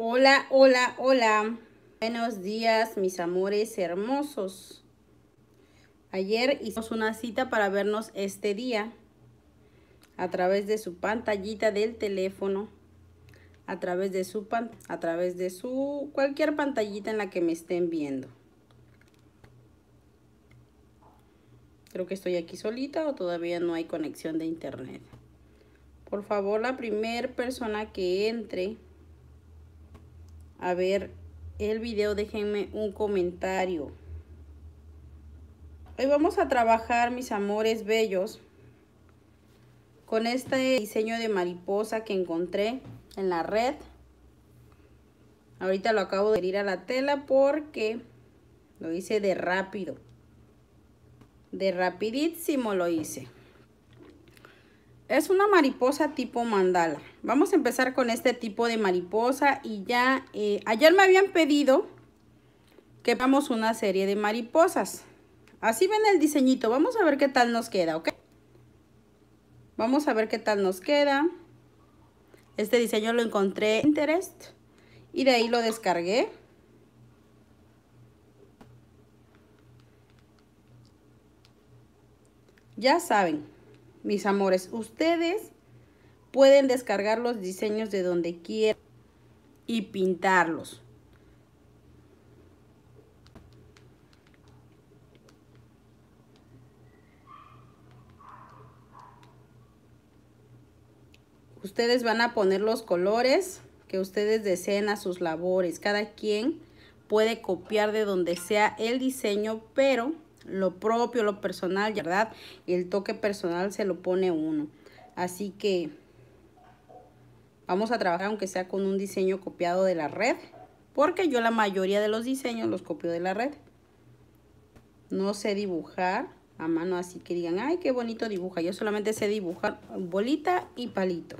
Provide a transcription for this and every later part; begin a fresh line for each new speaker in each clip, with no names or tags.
Hola, hola, hola. Buenos días, mis amores hermosos. Ayer hicimos una cita para vernos este día a través de su pantallita del teléfono, a través de su pan, a través de su cualquier pantallita en la que me estén viendo. Creo que estoy aquí solita o todavía no hay conexión de internet. Por favor, la primer persona que entre a ver el video, déjenme un comentario. Hoy vamos a trabajar, mis amores bellos, con este diseño de mariposa que encontré en la red. Ahorita lo acabo de ir a la tela porque lo hice de rápido. De rapidísimo lo hice es una mariposa tipo mandala. Vamos a empezar con este tipo de mariposa y ya, eh, ayer me habían pedido que hagamos una serie de mariposas. Así ven el diseñito, vamos a ver qué tal nos queda, ¿ok? Vamos a ver qué tal nos queda. Este diseño lo encontré en Interest. y de ahí lo descargué. Ya saben, mis amores, ustedes pueden descargar los diseños de donde quieran y pintarlos. Ustedes van a poner los colores que ustedes deseen a sus labores. Cada quien puede copiar de donde sea el diseño, pero lo propio, lo personal, ¿verdad? El toque personal se lo pone uno. Así que vamos a trabajar aunque sea con un diseño copiado de la red. Porque yo la mayoría de los diseños los copio de la red. No sé dibujar a mano así que digan, ay, qué bonito dibuja. Yo solamente sé dibujar bolita y palito.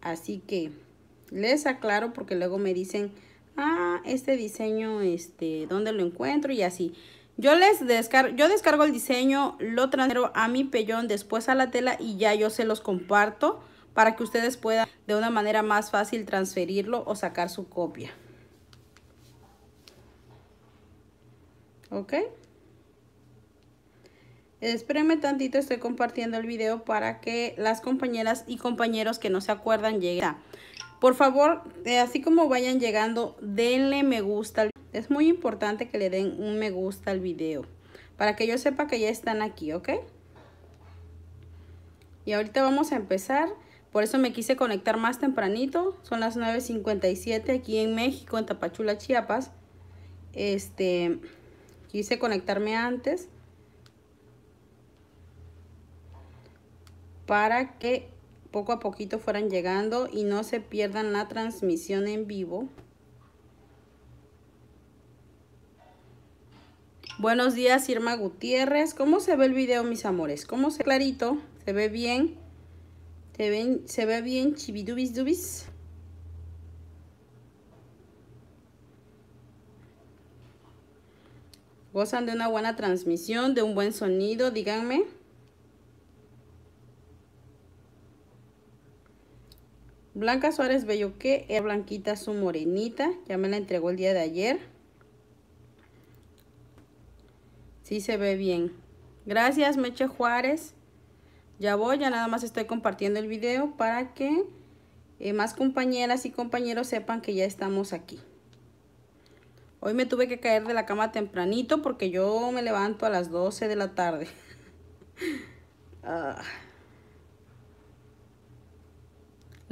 Así que les aclaro porque luego me dicen ah, este diseño, este, ¿dónde lo encuentro? Y así. Yo les descargo, yo descargo el diseño, lo transfiero a mi pellón, después a la tela y ya yo se los comparto para que ustedes puedan de una manera más fácil transferirlo o sacar su copia. ¿Ok? Espérenme tantito, estoy compartiendo el video para que las compañeras y compañeros que no se acuerdan lleguen. a... Por favor, eh, así como vayan llegando, denle me gusta. Es muy importante que le den un me gusta al video para que yo sepa que ya están aquí, ¿ok? Y ahorita vamos a empezar. Por eso me quise conectar más tempranito. Son las 9.57 aquí en México, en Tapachula, Chiapas. Este, quise conectarme antes para que poco a poquito fueran llegando y no se pierdan la transmisión en vivo. Buenos días Irma Gutiérrez. ¿Cómo se ve el video, mis amores? ¿Cómo se ve clarito? ¿Se ve bien? ¿Se, ven, se ve bien chibidubis dubis? ¿Gozan de una buena transmisión, de un buen sonido? Díganme. Blanca Suárez bello que es blanquita su morenita, ya me la entregó el día de ayer. Sí se ve bien. Gracias Meche Juárez. Ya voy, ya nada más estoy compartiendo el video para que eh, más compañeras y compañeros sepan que ya estamos aquí. Hoy me tuve que caer de la cama tempranito porque yo me levanto a las 12 de la tarde. Ah.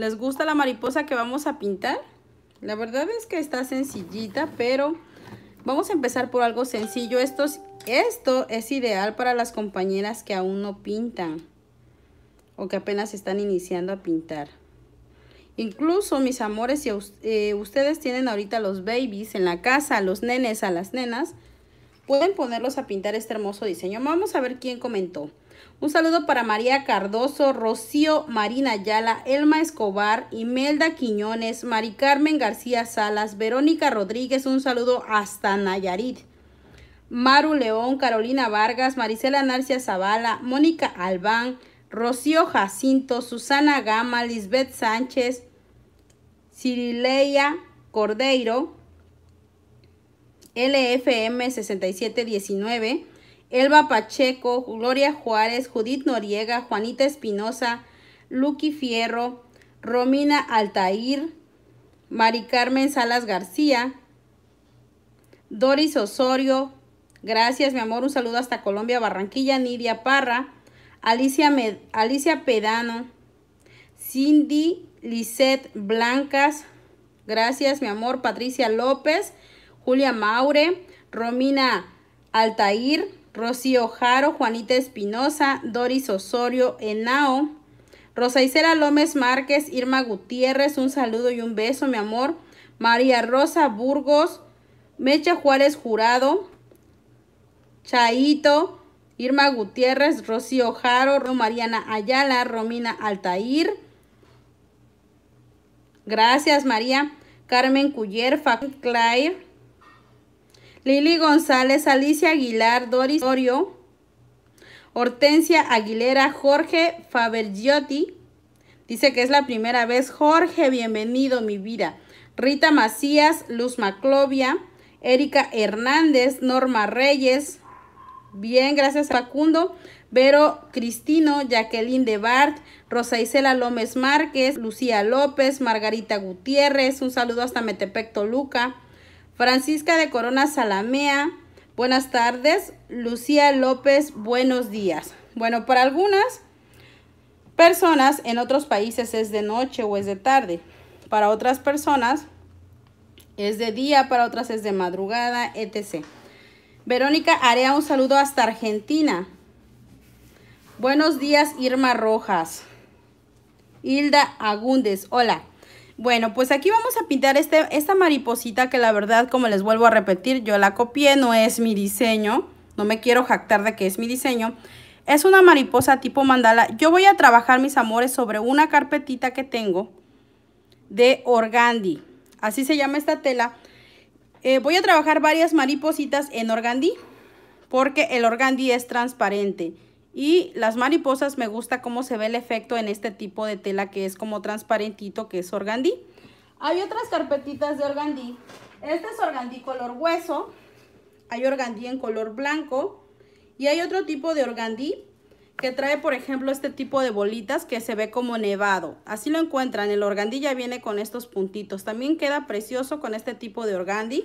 ¿Les gusta la mariposa que vamos a pintar? La verdad es que está sencillita, pero vamos a empezar por algo sencillo. Esto, esto es ideal para las compañeras que aún no pintan o que apenas están iniciando a pintar. Incluso, mis amores, si eh, ustedes tienen ahorita los babies en la casa, los nenes, a las nenas, pueden ponerlos a pintar este hermoso diseño. Vamos a ver quién comentó. Un saludo para María Cardoso, Rocío Marina Ayala, Elma Escobar, Imelda Quiñones, Mari Carmen García Salas, Verónica Rodríguez, un saludo hasta Nayarit. Maru León, Carolina Vargas, Marisela Narcia Zavala, Mónica Albán, Rocío Jacinto, Susana Gama, Lisbeth Sánchez, Cirileia Cordeiro, LFM 6719, Elba Pacheco, Gloria Juárez, Judith Noriega, Juanita Espinosa, Luqui Fierro, Romina Altair, Mari Carmen Salas García, Doris Osorio, gracias mi amor, un saludo hasta Colombia, Barranquilla, Nidia Parra, Alicia, Alicia Pedano, Cindy Lisette Blancas, gracias mi amor, Patricia López, Julia Maure, Romina Altair, Rocío Jaro, Juanita Espinosa, Doris Osorio, Enao, Rosa Isela López, Márquez, Irma Gutiérrez, un saludo y un beso, mi amor. María Rosa Burgos, Mecha Juárez Jurado, Chaito, Irma Gutiérrez, Rocío Jaro, Mariana Ayala, Romina Altair. Gracias, María. Carmen Culler, Fac Claire. Lili González, Alicia Aguilar, Doris Orio, Hortensia Aguilera, Jorge Fabergiotti. Dice que es la primera vez. Jorge, bienvenido, mi vida. Rita Macías, Luz Maclovia, Erika Hernández, Norma Reyes. Bien, gracias Facundo. Vero Cristino, Jacqueline Debart, Rosa Isela López Márquez, Lucía López, Margarita Gutiérrez. Un saludo hasta Metepec, Toluca. Francisca de Corona Salamea, buenas tardes. Lucía López, buenos días. Bueno, para algunas personas en otros países es de noche o es de tarde. Para otras personas es de día, para otras es de madrugada, etc. Verónica haré un saludo hasta Argentina. Buenos días, Irma Rojas. Hilda Agúndez, hola. Bueno, pues aquí vamos a pintar este, esta mariposita que la verdad, como les vuelvo a repetir, yo la copié, no es mi diseño. No me quiero jactar de que es mi diseño. Es una mariposa tipo mandala. Yo voy a trabajar, mis amores, sobre una carpetita que tengo de organdi. Así se llama esta tela. Eh, voy a trabajar varias maripositas en organdi porque el organdi es transparente. Y las mariposas me gusta cómo se ve el efecto en este tipo de tela que es como transparentito, que es organdí. Hay otras carpetitas de organdí. Este es organdí color hueso. Hay organdí en color blanco. Y hay otro tipo de organdí que trae, por ejemplo, este tipo de bolitas que se ve como nevado. Así lo encuentran. El organdí ya viene con estos puntitos. También queda precioso con este tipo de organdí.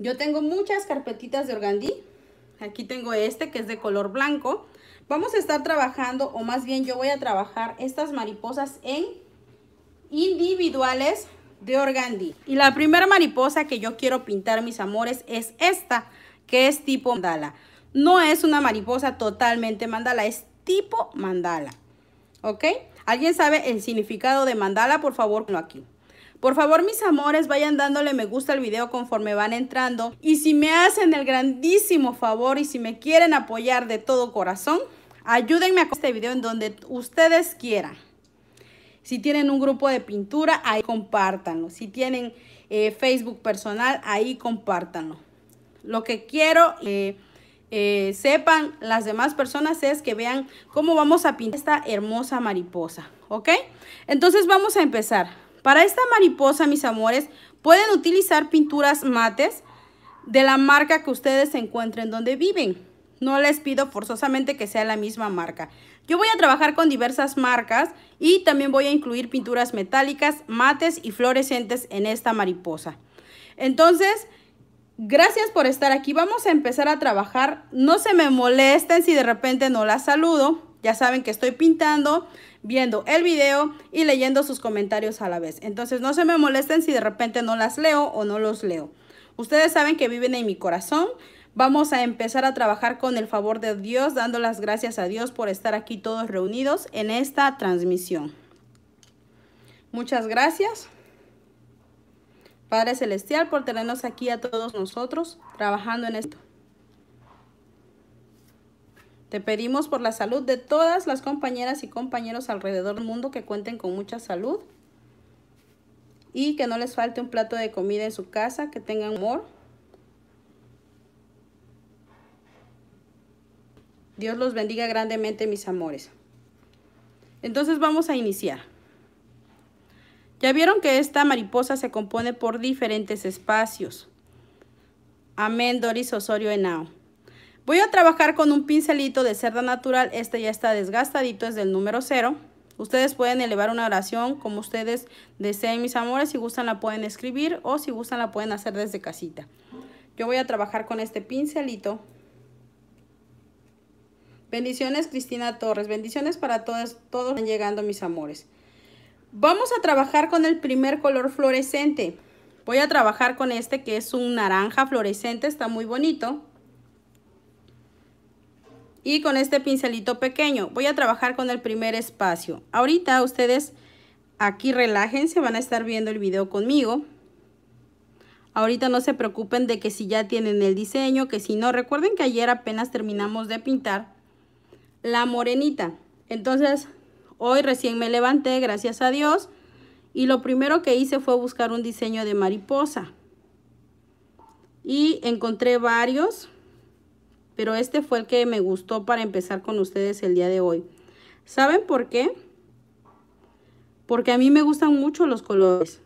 Yo tengo muchas carpetitas de organdí. Aquí tengo este que es de color blanco. Vamos a estar trabajando, o más bien yo voy a trabajar estas mariposas en individuales de organdí. Y la primera mariposa que yo quiero pintar, mis amores, es esta, que es tipo mandala. No es una mariposa totalmente mandala, es tipo mandala. ¿Ok? ¿Alguien sabe el significado de mandala? Por favor, aquí. Por favor, mis amores, vayan dándole me gusta al video conforme van entrando. Y si me hacen el grandísimo favor y si me quieren apoyar de todo corazón, ayúdenme a este video en donde ustedes quieran. Si tienen un grupo de pintura, ahí compártanlo. Si tienen eh, Facebook personal, ahí compártanlo. Lo que quiero que eh, eh, sepan las demás personas es que vean cómo vamos a pintar esta hermosa mariposa, ¿ok? Entonces vamos a empezar. Para esta mariposa, mis amores, pueden utilizar pinturas mates de la marca que ustedes encuentren donde viven. No les pido forzosamente que sea la misma marca. Yo voy a trabajar con diversas marcas y también voy a incluir pinturas metálicas, mates y fluorescentes en esta mariposa. Entonces, gracias por estar aquí. Vamos a empezar a trabajar. No se me molesten si de repente no la saludo. Ya saben que estoy pintando viendo el video y leyendo sus comentarios a la vez. Entonces no se me molesten si de repente no las leo o no los leo. Ustedes saben que viven en mi corazón. Vamos a empezar a trabajar con el favor de Dios, dando las gracias a Dios por estar aquí todos reunidos en esta transmisión. Muchas gracias. Padre Celestial, por tenernos aquí a todos nosotros trabajando en esto. Te pedimos por la salud de todas las compañeras y compañeros alrededor del mundo que cuenten con mucha salud y que no les falte un plato de comida en su casa, que tengan amor. Dios los bendiga grandemente, mis amores. Entonces vamos a iniciar. Ya vieron que esta mariposa se compone por diferentes espacios. Amén, Doris Osorio Enao. Voy a trabajar con un pincelito de cerda natural. Este ya está desgastadito, es del número 0. Ustedes pueden elevar una oración como ustedes deseen, mis amores. Si gustan la pueden escribir o si gustan la pueden hacer desde casita. Yo voy a trabajar con este pincelito. Bendiciones Cristina Torres. Bendiciones para todos, todos están llegando, mis amores. Vamos a trabajar con el primer color fluorescente. Voy a trabajar con este que es un naranja fluorescente, está muy bonito y con este pincelito pequeño voy a trabajar con el primer espacio ahorita ustedes aquí relájense van a estar viendo el video conmigo ahorita no se preocupen de que si ya tienen el diseño que si no recuerden que ayer apenas terminamos de pintar la morenita entonces hoy recién me levanté gracias a Dios y lo primero que hice fue buscar un diseño de mariposa y encontré varios pero este fue el que me gustó para empezar con ustedes el día de hoy. ¿Saben por qué? Porque a mí me gustan mucho los colores.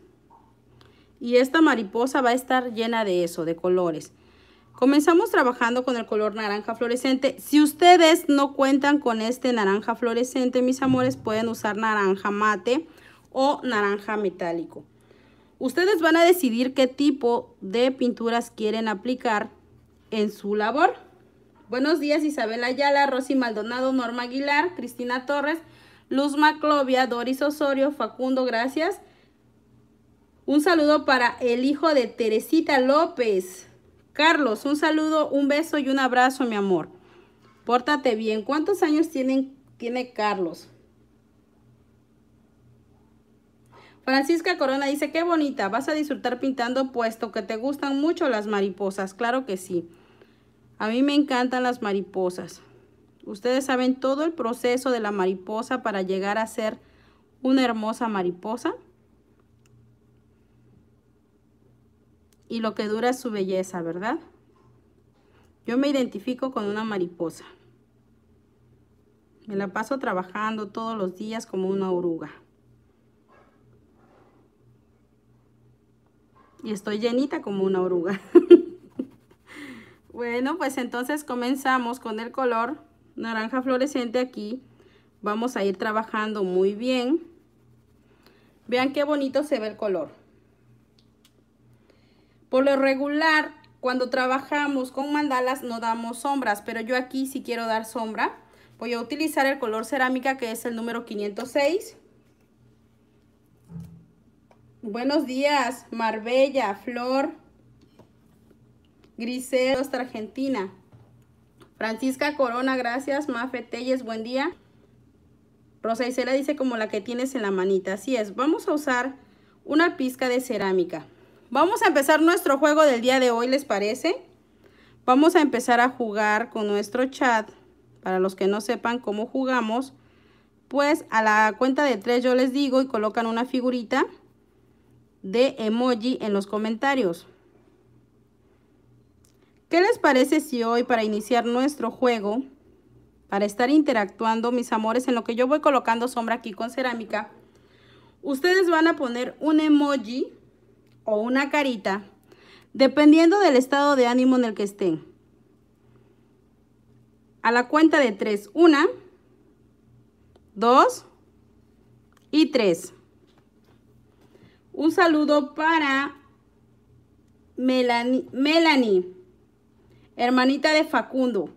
Y esta mariposa va a estar llena de eso, de colores. Comenzamos trabajando con el color naranja fluorescente. Si ustedes no cuentan con este naranja fluorescente, mis amores, pueden usar naranja mate o naranja metálico. Ustedes van a decidir qué tipo de pinturas quieren aplicar en su labor. Buenos días, Isabel Ayala, Rosy Maldonado, Norma Aguilar, Cristina Torres, Luz Maclovia, Doris Osorio, Facundo, gracias. Un saludo para el hijo de Teresita López. Carlos, un saludo, un beso y un abrazo, mi amor. Pórtate bien. ¿Cuántos años tiene Carlos? Francisca Corona dice, qué bonita, vas a disfrutar pintando puesto que te gustan mucho las mariposas. Claro que sí. A mí me encantan las mariposas. Ustedes saben todo el proceso de la mariposa para llegar a ser una hermosa mariposa. Y lo que dura es su belleza, ¿verdad? Yo me identifico con una mariposa. Me la paso trabajando todos los días como una oruga. Y estoy llenita como una oruga. Bueno, pues entonces comenzamos con el color naranja fluorescente aquí. Vamos a ir trabajando muy bien. Vean qué bonito se ve el color. Por lo regular, cuando trabajamos con mandalas no damos sombras, pero yo aquí sí quiero dar sombra. Voy a utilizar el color cerámica que es el número 506. Buenos días, Marbella, Flor. Grisel hasta Argentina. Francisca Corona, gracias. Mafe Telles, buen día. Rosa Isela dice como la que tienes en la manita. Así es, vamos a usar una pizca de cerámica. Vamos a empezar nuestro juego del día de hoy, ¿les parece? Vamos a empezar a jugar con nuestro chat. Para los que no sepan cómo jugamos, pues a la cuenta de tres yo les digo y colocan una figurita de emoji en los comentarios. ¿Qué les parece si hoy para iniciar nuestro juego, para estar interactuando, mis amores, en lo que yo voy colocando sombra aquí con cerámica, ustedes van a poner un emoji o una carita, dependiendo del estado de ánimo en el que estén. A la cuenta de tres. Una, dos y tres. Un saludo para Melanie hermanita de Facundo.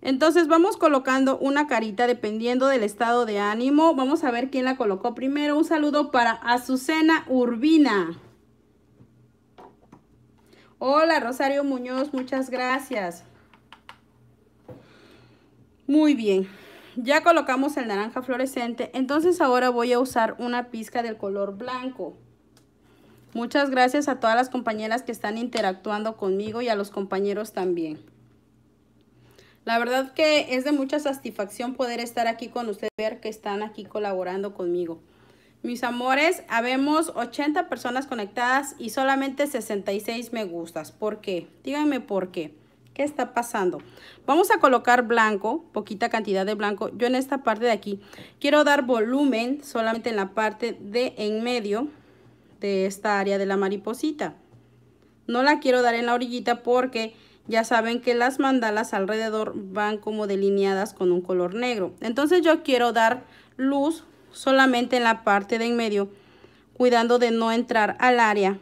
Entonces vamos colocando una carita dependiendo del estado de ánimo. Vamos a ver quién la colocó primero. Un saludo para Azucena Urbina. Hola Rosario Muñoz, muchas gracias. Muy bien, ya colocamos el naranja fluorescente. Entonces ahora voy a usar una pizca del color blanco. Muchas gracias a todas las compañeras que están interactuando conmigo y a los compañeros también. La verdad que es de mucha satisfacción poder estar aquí con ustedes, ver que están aquí colaborando conmigo. Mis amores, habemos 80 personas conectadas y solamente 66 me gustas. ¿Por qué? Díganme por qué. ¿Qué está pasando? Vamos a colocar blanco, poquita cantidad de blanco. Yo en esta parte de aquí quiero dar volumen solamente en la parte de en medio de esta área de la mariposita. No la quiero dar en la orillita porque ya saben que las mandalas alrededor van como delineadas con un color negro. Entonces yo quiero dar luz solamente en la parte de en medio, cuidando de no entrar al área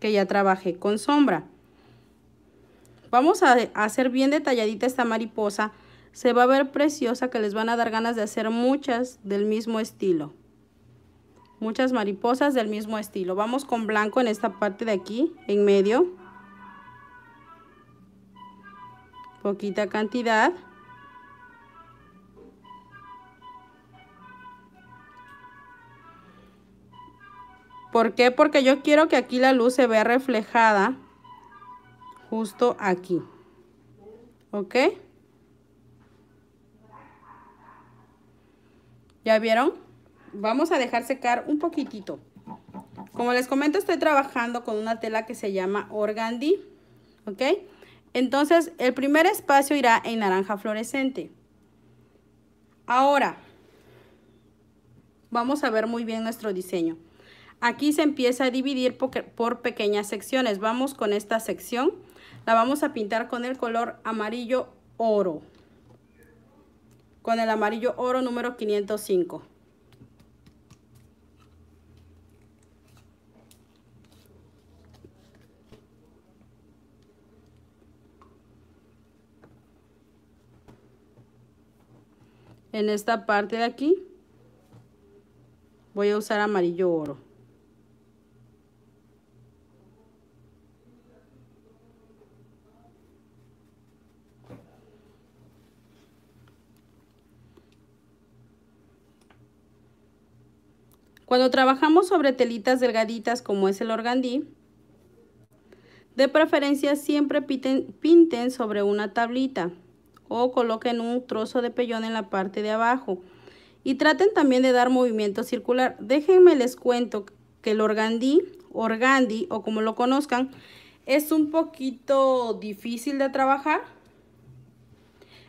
que ya trabajé con sombra. Vamos a hacer bien detalladita esta mariposa. Se va a ver preciosa que les van a dar ganas de hacer muchas del mismo estilo muchas mariposas del mismo estilo. Vamos con blanco en esta parte de aquí, en medio. Poquita cantidad. ¿Por qué? Porque yo quiero que aquí la luz se vea reflejada justo aquí. ¿Ok? ¿Ya vieron? vamos a dejar secar un poquitito. Como les comento, estoy trabajando con una tela que se llama organdí, ¿ok? Entonces, el primer espacio irá en naranja fluorescente. Ahora, vamos a ver muy bien nuestro diseño. Aquí se empieza a dividir por, por pequeñas secciones. Vamos con esta sección. La vamos a pintar con el color amarillo oro. Con el amarillo oro número 505. en esta parte de aquí voy a usar amarillo oro Cuando trabajamos sobre telitas delgaditas como es el organdí, de preferencia siempre pinten, pinten sobre una tablita o coloquen un trozo de pellón en la parte de abajo. Y traten también de dar movimiento circular. Déjenme les cuento que el organdí, organdi o como lo conozcan, es un poquito difícil de trabajar.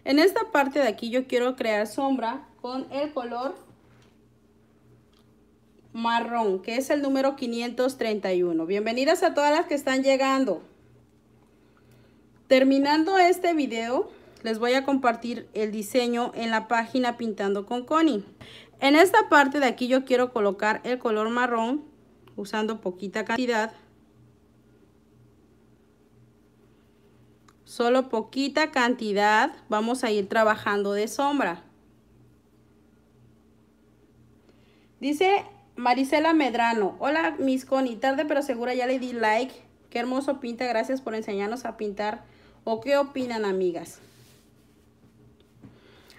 En esta parte de aquí yo quiero crear sombra con el color marrón, que es el número 531. Bienvenidas a todas las que están llegando. Terminando este video, les voy a compartir el diseño en la página Pintando con Connie. En esta parte de aquí yo quiero colocar el color marrón usando poquita cantidad. Solo poquita cantidad vamos a ir trabajando de sombra. Dice Marisela Medrano, hola mis Connie, tarde pero segura ya le di like. Qué hermoso pinta, gracias por enseñarnos a pintar. ¿O qué opinan amigas?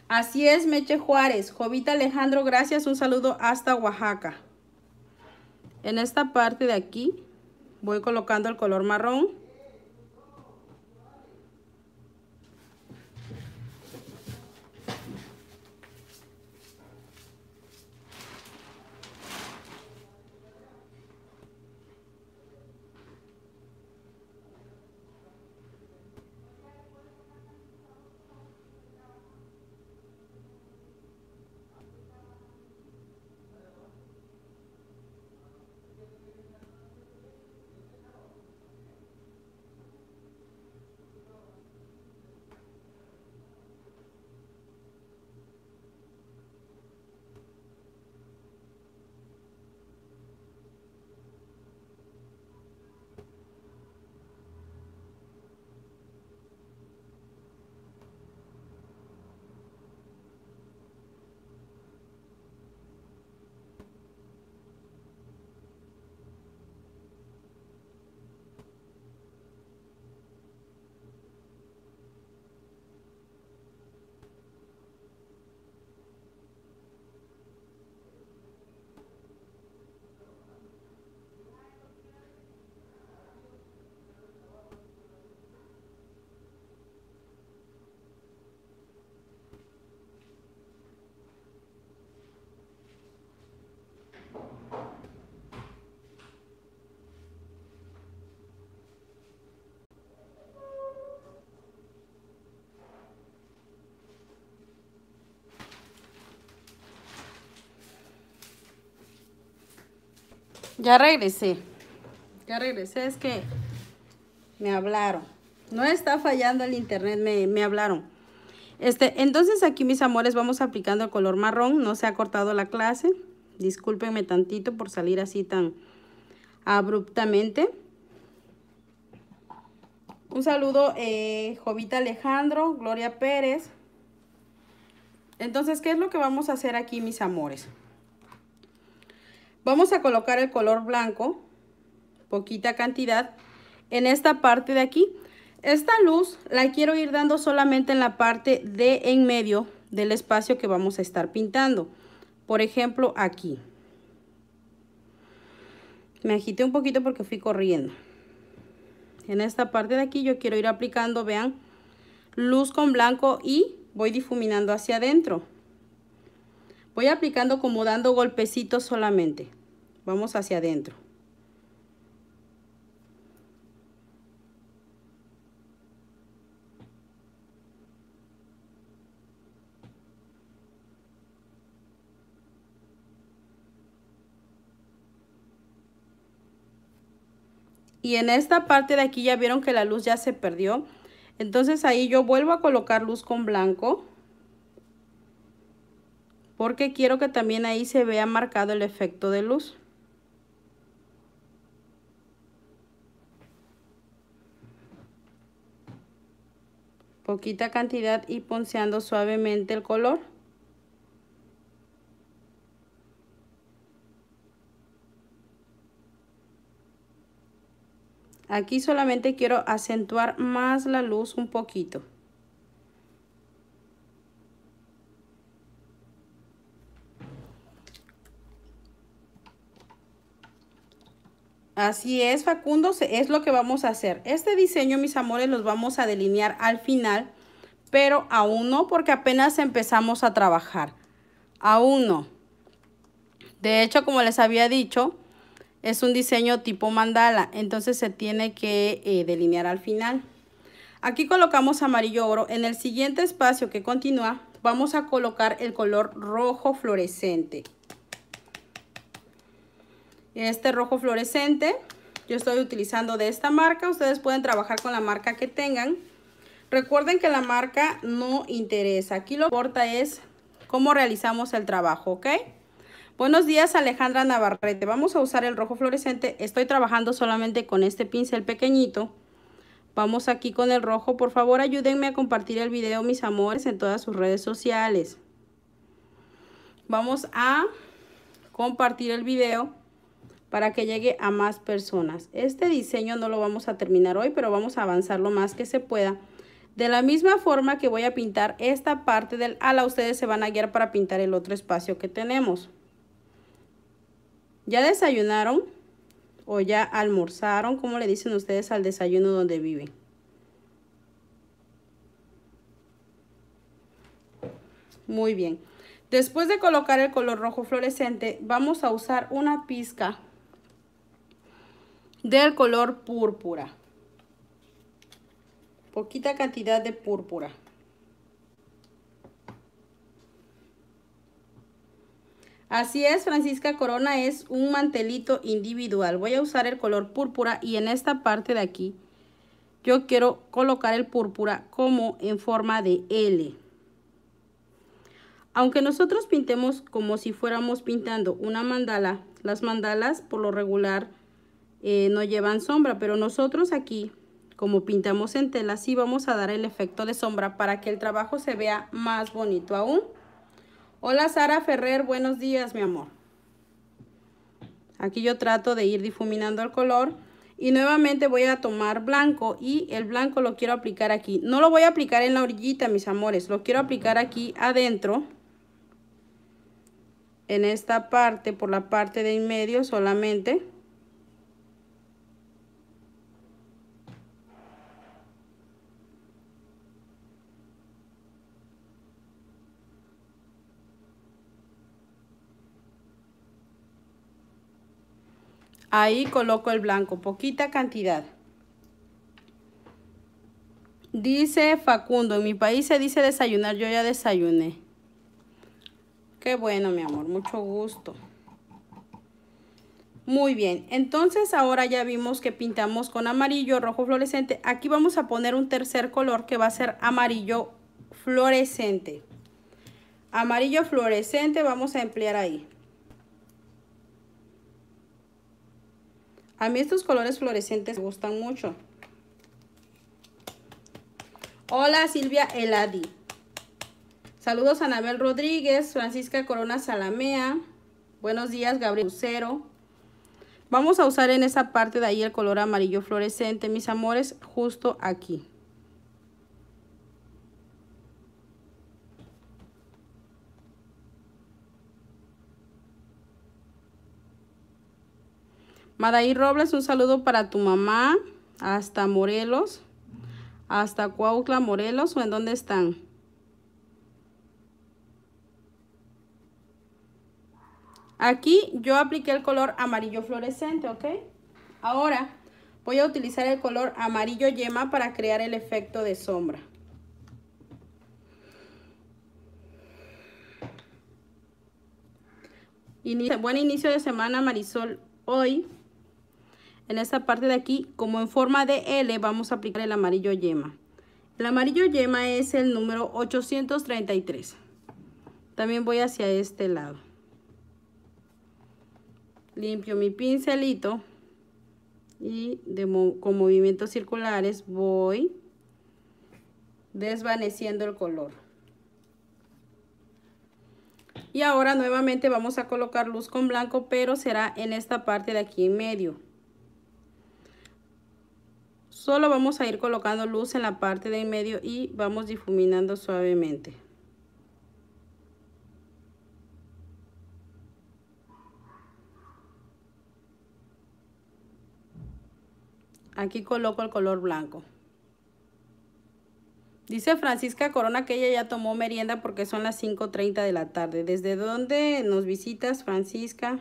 Así es, Meche Juárez. Jovita Alejandro, gracias. Un saludo hasta Oaxaca. En esta parte de aquí voy colocando el color marrón. Ya regresé. Ya regresé, es que me hablaron. No está fallando el internet, me, hablaron. Este, entonces aquí, mis amores, vamos aplicando el color marrón. No se ha cortado la clase. Discúlpenme tantito por salir así tan abruptamente. Un saludo, eh, Jovita Alejandro, Gloria Pérez. Entonces, ¿qué es lo que vamos a hacer aquí, mis amores? Vamos a colocar el color blanco, poquita cantidad, en esta parte de aquí. Esta luz la quiero ir dando solamente en la parte de en medio del espacio que vamos a estar pintando. Por ejemplo, aquí. Me agité un poquito porque fui corriendo. En esta parte de aquí yo quiero ir aplicando, vean, luz con blanco y voy difuminando hacia adentro. Voy aplicando como dando golpecitos solamente. Vamos hacia adentro. y en esta parte de aquí ya vieron que la luz ya se perdió entonces ahí yo vuelvo a colocar luz con blanco porque quiero que también ahí se vea marcado el efecto de luz. Poquita cantidad y ponceando suavemente el color. Aquí solamente quiero acentuar más la luz un poquito. Así es, Facundo, es lo que vamos a hacer. Este diseño, mis amores, los vamos a delinear al final, pero aún no porque apenas empezamos a trabajar. Aún no. De hecho, como les había dicho, es un diseño tipo mandala, entonces se tiene que eh, delinear al final. Aquí colocamos amarillo oro. En el siguiente espacio que continúa, vamos a colocar el color rojo fluorescente este rojo fluorescente. Yo estoy utilizando de esta marca. Ustedes pueden trabajar con la marca que tengan. Recuerden que la marca no interesa. Aquí lo que importa es cómo realizamos el trabajo, ¿ok? Buenos días, Alejandra Navarrete. Vamos a usar el rojo fluorescente. Estoy trabajando solamente con este pincel pequeñito. Vamos aquí con el rojo. Por favor, ayúdenme a compartir el video, mis amores, en todas sus redes sociales. Vamos a compartir el video para que llegue a más personas. Este diseño no lo vamos a terminar hoy, pero vamos a avanzar lo más que se pueda. De la misma forma que voy a pintar esta parte del ala, ustedes se van a guiar para pintar el otro espacio que tenemos. ¿Ya desayunaron? ¿O ya almorzaron? Como le dicen ustedes al desayuno donde viven? Muy bien. Después de colocar el color rojo fluorescente, vamos a usar una pizca del color púrpura. Poquita cantidad de púrpura. Así es, Francisca Corona es un mantelito individual. Voy a usar el color púrpura y en esta parte de aquí yo quiero colocar el púrpura como en forma de L. Aunque nosotros pintemos como si fuéramos pintando una mandala, las mandalas por lo regular eh, no llevan sombra, pero nosotros aquí, como pintamos en tela, sí vamos a dar el efecto de sombra para que el trabajo se vea más bonito aún. Hola Sara Ferrer, buenos días mi amor. Aquí yo trato de ir difuminando el color y nuevamente voy a tomar blanco y el blanco lo quiero aplicar aquí. No lo voy a aplicar en la orillita, mis amores, lo quiero aplicar aquí adentro. En esta parte, por la parte de en medio solamente. Ahí coloco el blanco, poquita cantidad. Dice Facundo, en mi país se dice desayunar, yo ya desayuné. Qué bueno, mi amor, mucho gusto. Muy bien, entonces ahora ya vimos que pintamos con amarillo, rojo fluorescente. Aquí vamos a poner un tercer color que va a ser amarillo fluorescente. Amarillo fluorescente vamos a emplear ahí. A mí estos colores fluorescentes me gustan mucho. Hola Silvia Eladi. Saludos a Anabel Rodríguez, Francisca Corona Salamea. Buenos días Gabriel Lucero. Vamos a usar en esa parte de ahí el color amarillo fluorescente, mis amores, justo aquí. Madaí Robles, un saludo para tu mamá, hasta Morelos, hasta Cuauhtla, Morelos, o en dónde están. Aquí yo apliqué el color amarillo fluorescente, ¿ok? Ahora voy a utilizar el color amarillo yema para crear el efecto de sombra. buen inicio de semana Marisol hoy en esta parte de aquí, como en forma de L, vamos a aplicar el amarillo yema. El amarillo yema es el número 833. También voy hacia este lado. Limpio mi pincelito y con movimientos circulares voy desvaneciendo el color. Y ahora nuevamente vamos a colocar luz con blanco, pero será en esta parte de aquí en medio. Solo vamos a ir colocando luz en la parte de en medio y vamos difuminando suavemente. Aquí coloco el color blanco. Dice Francisca Corona que ella ya tomó merienda porque son las 5.30 de la tarde. ¿Desde dónde nos visitas, Francisca?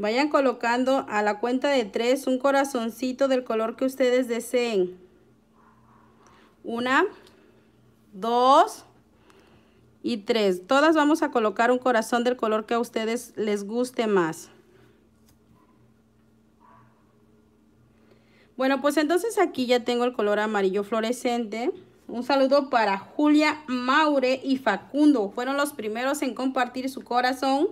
Vayan colocando a la cuenta de tres un corazoncito del color que ustedes deseen. Una, dos y tres. Todas vamos a colocar un corazón del color que a ustedes les guste más. Bueno, pues entonces aquí ya tengo el color amarillo fluorescente. Un saludo para Julia Maure y Facundo. Fueron los primeros en compartir su corazón.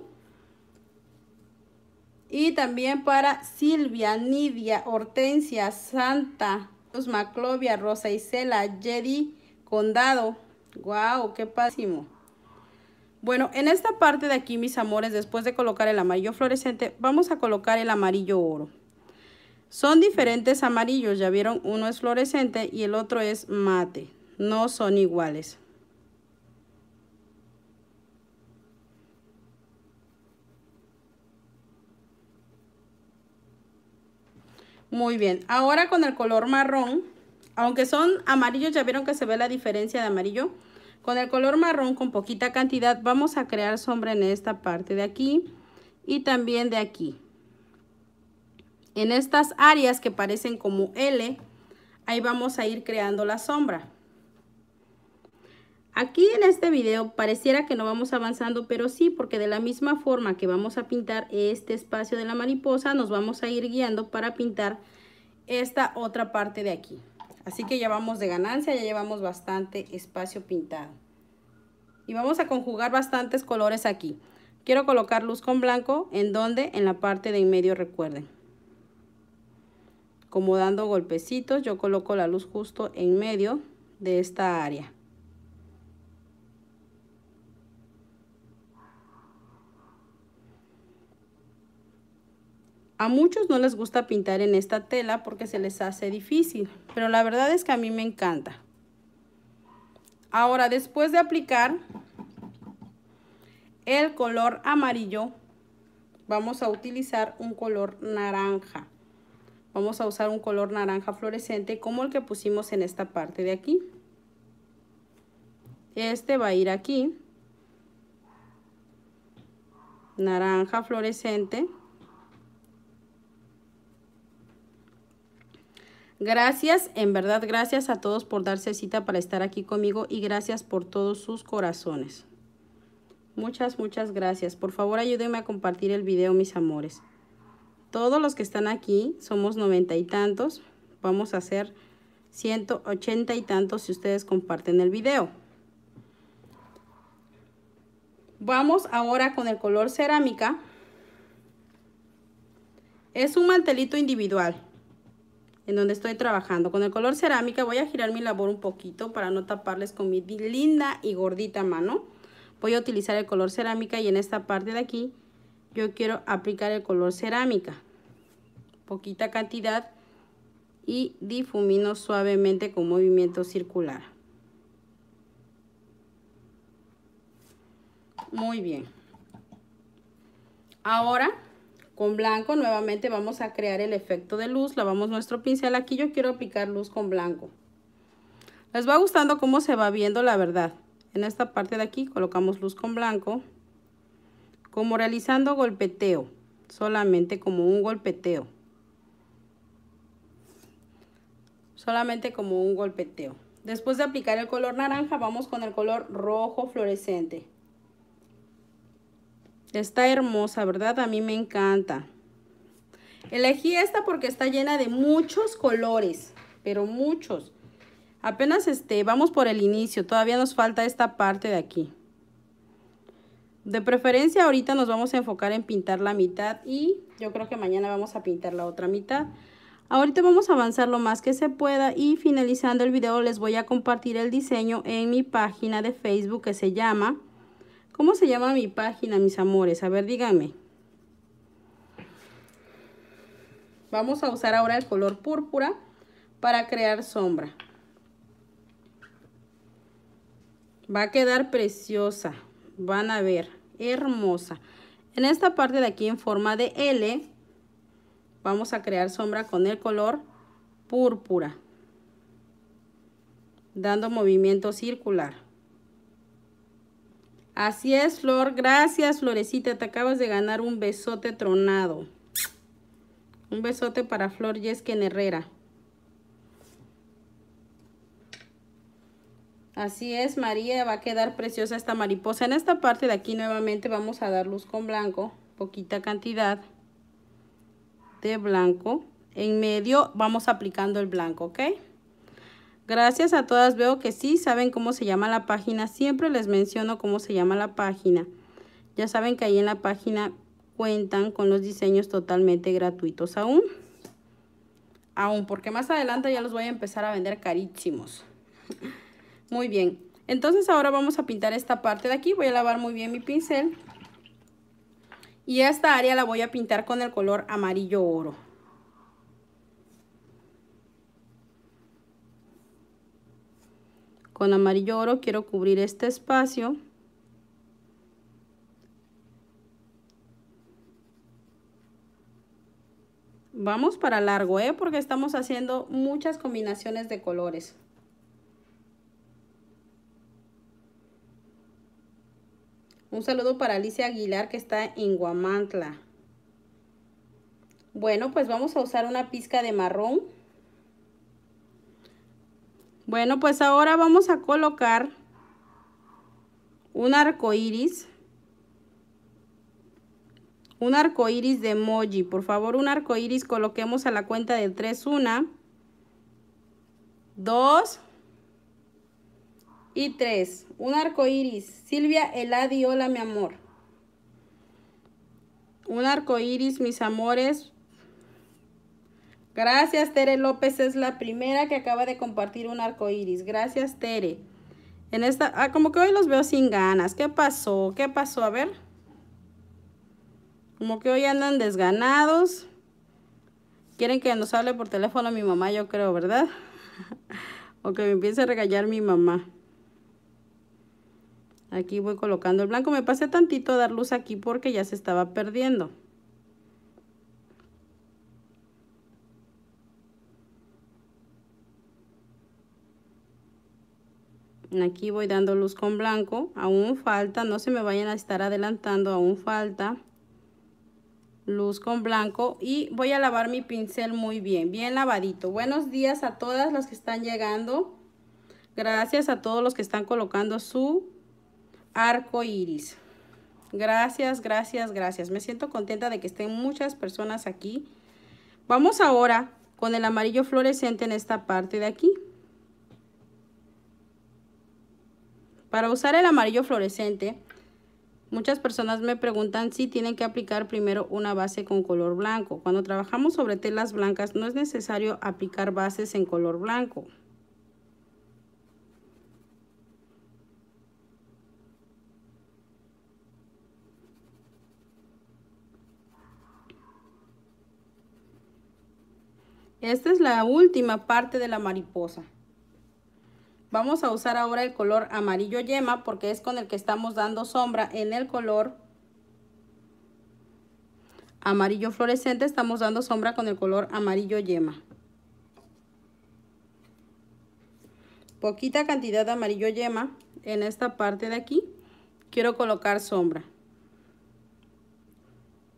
Y también para Silvia, Nidia, Hortensia, Santa, Maclovia, Rosa Isela, Jedi, Condado. ¡Wow! ¡Qué pasimo! Bueno, en esta parte de aquí, mis amores, después de colocar el amarillo fluorescente, vamos a colocar el amarillo oro. Son diferentes amarillos, ya vieron, uno es fluorescente y el otro es mate. No son iguales. Muy bien, ahora con el color marrón, aunque son amarillos, ya vieron que se ve la diferencia de amarillo. Con el color marrón, con poquita cantidad, vamos a crear sombra en esta parte de aquí y también de aquí. En estas áreas que parecen como L, ahí vamos a ir creando la sombra. Aquí en este video pareciera que no vamos avanzando, pero sí, porque de la misma forma que vamos a pintar este espacio de la mariposa, nos vamos a ir guiando para pintar esta otra parte de aquí. Así que ya vamos de ganancia, ya llevamos bastante espacio pintado. Y vamos a conjugar bastantes colores aquí. Quiero colocar luz con blanco, ¿en donde En la parte de en medio, recuerden. Como dando golpecitos, yo coloco la luz justo en medio de esta área. A muchos no les gusta pintar en esta tela porque se les hace difícil, pero la verdad es que a mí me encanta. Ahora, después de aplicar el color amarillo, vamos a utilizar un color naranja. Vamos a usar un color naranja fluorescente como el que pusimos en esta parte de aquí. Este va a ir aquí. Naranja fluorescente. Gracias, en verdad, gracias a todos por darse cita para estar aquí conmigo y gracias por todos sus corazones. Muchas, muchas gracias. Por favor, ayúdenme a compartir el video, mis amores. Todos los que están aquí, somos noventa y tantos. Vamos a hacer 180 y tantos si ustedes comparten el video. Vamos ahora con el color cerámica. Es un mantelito individual en donde estoy trabajando. Con el color cerámica voy a girar mi labor un poquito para no taparles con mi linda y gordita mano. Voy a utilizar el color cerámica y en esta parte de aquí yo quiero aplicar el color cerámica. Poquita cantidad y difumino suavemente con movimiento circular. Muy bien. Ahora con blanco nuevamente vamos a crear el efecto de luz. Lavamos nuestro pincel. Aquí yo quiero aplicar luz con blanco. Les va gustando cómo se va viendo la verdad. En esta parte de aquí colocamos luz con blanco. Como realizando golpeteo. Solamente como un golpeteo. Solamente como un golpeteo. Después de aplicar el color naranja vamos con el color rojo fluorescente. Está hermosa, ¿verdad? A mí me encanta. Elegí esta porque está llena de muchos colores, pero muchos. Apenas este, vamos por el inicio, todavía nos falta esta parte de aquí. De preferencia ahorita nos vamos a enfocar en pintar la mitad y yo creo que mañana vamos a pintar la otra mitad. Ahorita vamos a avanzar lo más que se pueda y finalizando el video les voy a compartir el diseño en mi página de Facebook que se llama ¿Cómo se llama mi página, mis amores? A ver, dígame. Vamos a usar ahora el color púrpura para crear sombra. Va a quedar preciosa. Van a ver. Hermosa. En esta parte de aquí en forma de L vamos a crear sombra con el color púrpura. Dando movimiento circular. Así es, Flor. Gracias, Florecita. Te acabas de ganar un besote tronado. Un besote para Flor Yesquen Herrera. Así es, María. Va a quedar preciosa esta mariposa. En esta parte de aquí nuevamente vamos a dar luz con blanco. Poquita cantidad de blanco. En medio vamos aplicando el blanco, ¿ok? Gracias a todas, veo que sí saben cómo se llama la página. Siempre les menciono cómo se llama la página. Ya saben que ahí en la página cuentan con los diseños totalmente gratuitos aún. Aún, porque más adelante ya los voy a empezar a vender carísimos. Muy bien. Entonces ahora vamos a pintar esta parte de aquí. Voy a lavar muy bien mi pincel. Y esta área la voy a pintar con el color amarillo oro. Con amarillo oro quiero cubrir este espacio. Vamos para largo, ¿eh? porque estamos haciendo muchas combinaciones de colores. Un saludo para Alicia Aguilar que está en Guamantla. Bueno, pues vamos a usar una pizca de marrón bueno, pues ahora vamos a colocar un arco iris. Un arco iris de emoji. Por favor, un arco iris coloquemos a la cuenta de 3, 1, 2 y 3. Un arco iris. Silvia Eladi, hola mi amor. Un arco iris, mis amores. Gracias, Tere López es la primera que acaba de compartir un arco iris. Gracias, Tere. En esta, ah, como que hoy los veo sin ganas. ¿Qué pasó? ¿Qué pasó? A ver. Como que hoy andan desganados. Quieren que nos hable por teléfono mi mamá, yo creo, ¿verdad? o que me empiece a regallar mi mamá. Aquí voy colocando el blanco. Me pasé tantito a dar luz aquí porque ya se estaba perdiendo. aquí voy dando luz con blanco aún falta no se me vayan a estar adelantando aún falta luz con blanco y voy a lavar mi pincel muy bien bien lavadito buenos días a todas las que están llegando gracias a todos los que están colocando su arco iris gracias gracias gracias me siento contenta de que estén muchas personas aquí vamos ahora con el amarillo fluorescente en esta parte de aquí Para usar el amarillo fluorescente, muchas personas me preguntan si tienen que aplicar primero una base con color blanco. Cuando trabajamos sobre telas blancas no es necesario aplicar bases en color blanco. Esta es la última parte de la mariposa. Vamos a usar ahora el color amarillo yema porque es con el que estamos dando sombra en el color amarillo fluorescente. Estamos dando sombra con el color amarillo yema. Poquita cantidad de amarillo yema en esta parte de aquí. Quiero colocar sombra.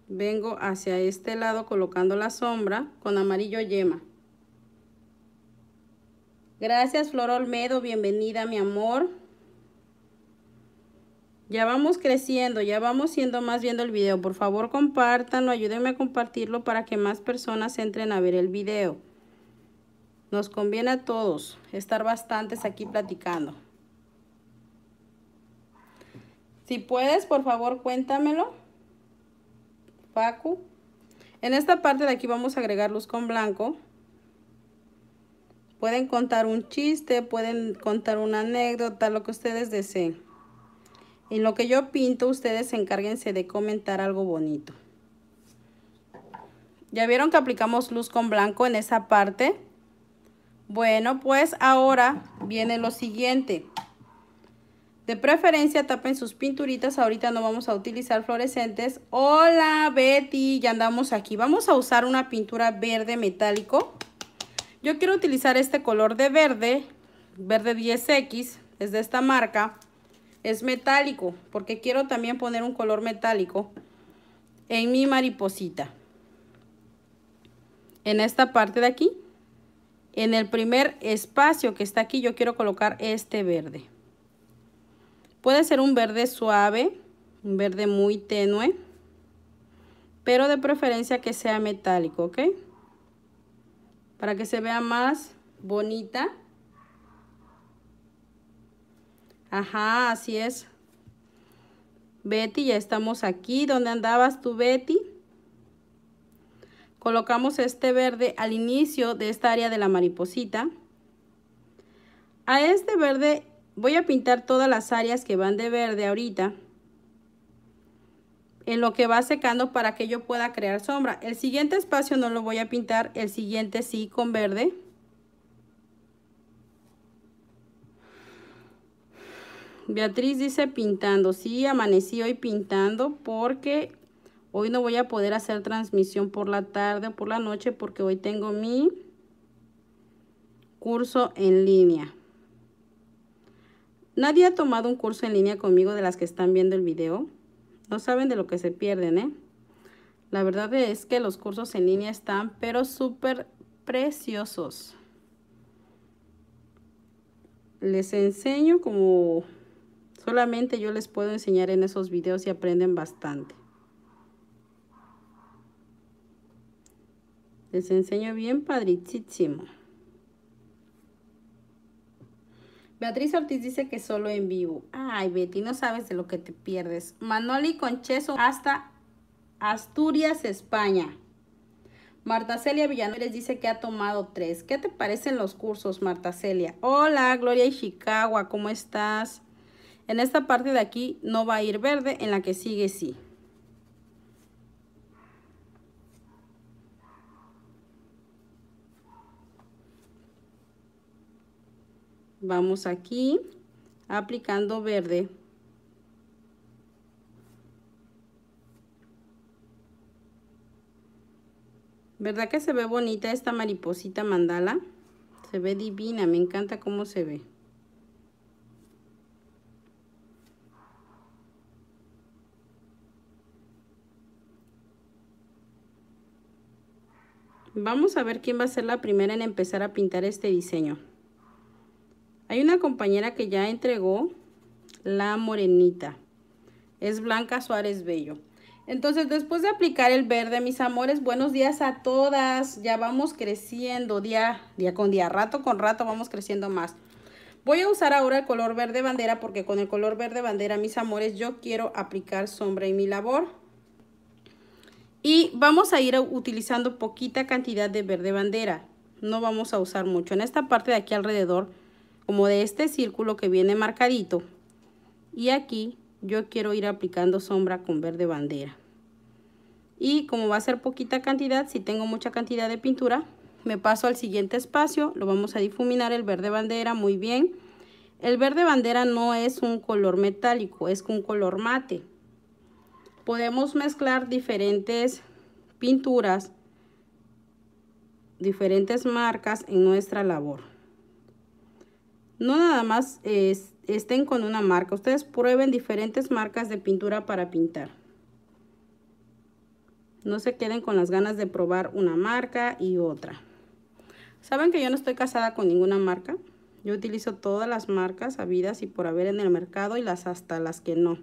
Vengo hacia este lado colocando la sombra con amarillo yema. Gracias, Flor Olmedo. Bienvenida, mi amor. Ya vamos creciendo, ya vamos siendo más viendo el video. Por favor, compártanlo, ayúdenme a compartirlo para que más personas entren a ver el video. Nos conviene a todos estar bastantes aquí platicando. Si puedes, por favor, cuéntamelo. Paco. En esta parte de aquí vamos a agregar luz con blanco. Pueden contar un chiste, pueden contar una anécdota, lo que ustedes deseen. En lo que yo pinto, ustedes encárguense de comentar algo bonito. ¿Ya vieron que aplicamos luz con blanco en esa parte? Bueno, pues ahora viene lo siguiente. De preferencia tapen sus pinturitas. Ahorita no vamos a utilizar fluorescentes. Hola Betty, ya andamos aquí. Vamos a usar una pintura verde metálico. Yo quiero utilizar este color de verde, verde 10X, es de esta marca. Es metálico, porque quiero también poner un color metálico en mi mariposita. En esta parte de aquí, en el primer espacio que está aquí, yo quiero colocar este verde. Puede ser un verde suave, un verde muy tenue, pero de preferencia que sea metálico, ¿ok? para que se vea más bonita. Ajá, así es. Betty, ya estamos aquí. donde andabas tú, Betty? Colocamos este verde al inicio de esta área de la mariposita. A este verde voy a pintar todas las áreas que van de verde ahorita en lo que va secando para que yo pueda crear sombra. El siguiente espacio no lo voy a pintar, el siguiente sí con verde. Beatriz dice pintando, sí, amanecí hoy pintando porque hoy no voy a poder hacer transmisión por la tarde o por la noche porque hoy tengo mi curso en línea. Nadie ha tomado un curso en línea conmigo de las que están viendo el video. No saben de lo que se pierden, ¿eh? La verdad es que los cursos en línea están, pero súper preciosos. Les enseño como solamente yo les puedo enseñar en esos videos y aprenden bastante. Les enseño bien padricísimo. Beatriz Ortiz dice que solo en vivo. Ay, Betty, no sabes de lo que te pierdes. Manoli Concheso hasta Asturias, España. Marta Celia Villanueva dice que ha tomado tres. ¿Qué te parecen los cursos, Marta Celia? Hola, Gloria Ishikawa, ¿cómo estás? En esta parte de aquí no va a ir verde, en la que sigue sí. vamos aquí aplicando verde verdad que se ve bonita esta mariposita mandala se ve divina me encanta cómo se ve Vamos a ver quién va a ser la primera en empezar a pintar este diseño. Hay una compañera que ya entregó la morenita. Es Blanca Suárez Bello. Entonces, después de aplicar el verde, mis amores, buenos días a todas. Ya vamos creciendo día, día con día, rato con rato vamos creciendo más. Voy a usar ahora el color verde bandera porque con el color verde bandera, mis amores, yo quiero aplicar sombra en mi labor. Y vamos a ir utilizando poquita cantidad de verde bandera. No vamos a usar mucho. En esta parte de aquí alrededor como de este círculo que viene marcadito. Y aquí yo quiero ir aplicando sombra con verde bandera. Y como va a ser poquita cantidad, si tengo mucha cantidad de pintura, me paso al siguiente espacio. Lo vamos a difuminar el verde bandera muy bien. El verde bandera no es un color metálico, es un color mate. Podemos mezclar diferentes pinturas, diferentes marcas en nuestra labor. No nada más estén con una marca. Ustedes prueben diferentes marcas de pintura para pintar. No se queden con las ganas de probar una marca y otra. Saben que yo no estoy casada con ninguna marca. Yo utilizo todas las marcas habidas y por haber en el mercado y las hasta las que no.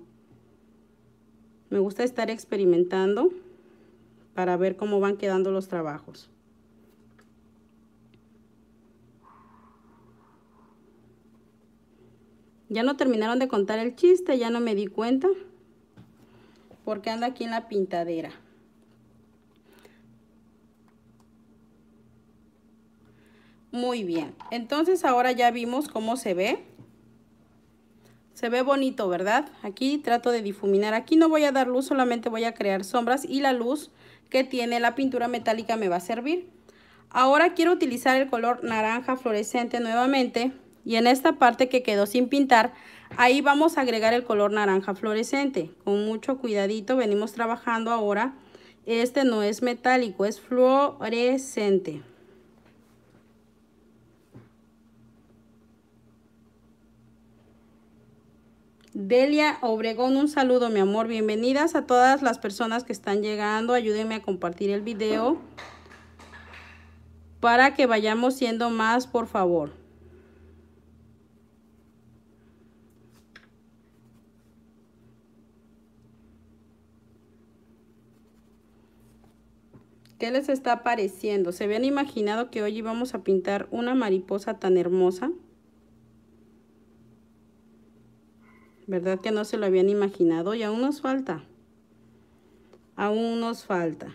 Me gusta estar experimentando para ver cómo van quedando los trabajos. Ya no terminaron de contar el chiste, ya no me di cuenta. Porque anda aquí en la pintadera. Muy bien. Entonces ahora ya vimos cómo se ve. Se ve bonito, ¿verdad? Aquí trato de difuminar. Aquí no voy a dar luz, solamente voy a crear sombras y la luz que tiene la pintura metálica me va a servir. Ahora quiero utilizar el color naranja fluorescente nuevamente y en esta parte que quedó sin pintar, ahí vamos a agregar el color naranja fluorescente. Con mucho cuidadito venimos trabajando ahora. Este no es metálico, es fluorescente. Delia Obregón, un saludo mi amor, bienvenidas a todas las personas que están llegando, ayúdenme a compartir el video para que vayamos siendo más, por favor. ¿Qué les está pareciendo? ¿Se habían imaginado que hoy íbamos a pintar una mariposa tan hermosa? ¿Verdad que no se lo habían imaginado? Y aún nos falta. Aún nos falta.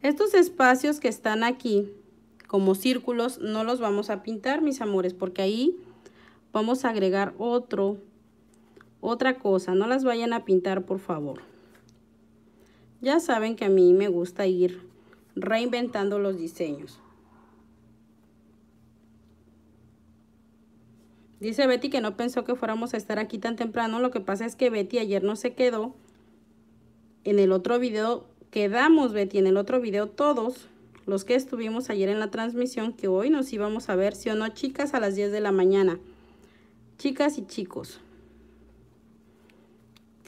Estos espacios que están aquí, como círculos, no los vamos a pintar, mis amores, porque ahí vamos a agregar otro otra cosa, no las vayan a pintar, por favor. Ya saben que a mí me gusta ir reinventando los diseños. Dice Betty que no pensó que fuéramos a estar aquí tan temprano. Lo que pasa es que Betty ayer no se quedó. En el otro video quedamos, Betty, en el otro video todos los que estuvimos ayer en la transmisión que hoy nos íbamos a ver, sí o no, chicas, a las 10 de la mañana. Chicas y chicos.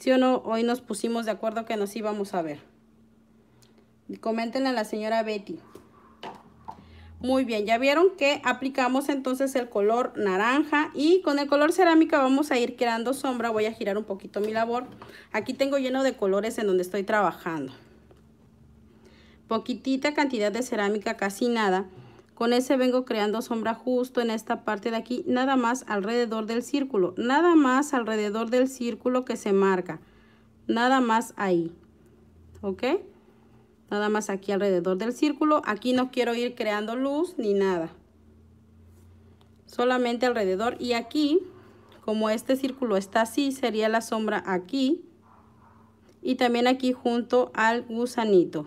¿Sí o no? Hoy nos pusimos de acuerdo que nos íbamos a ver. Coméntenle a la señora Betty. Muy bien, ya vieron que aplicamos entonces el color naranja y con el color cerámica vamos a ir creando sombra. Voy a girar un poquito mi labor. Aquí tengo lleno de colores en donde estoy trabajando. Poquitita cantidad de cerámica, casi nada. Con ese vengo creando sombra justo en esta parte de aquí, nada más alrededor del círculo, nada más alrededor del círculo que se marca, nada más ahí, ¿ok? Nada más aquí alrededor del círculo, aquí no quiero ir creando luz ni nada, solamente alrededor y aquí, como este círculo está así, sería la sombra aquí y también aquí junto al gusanito.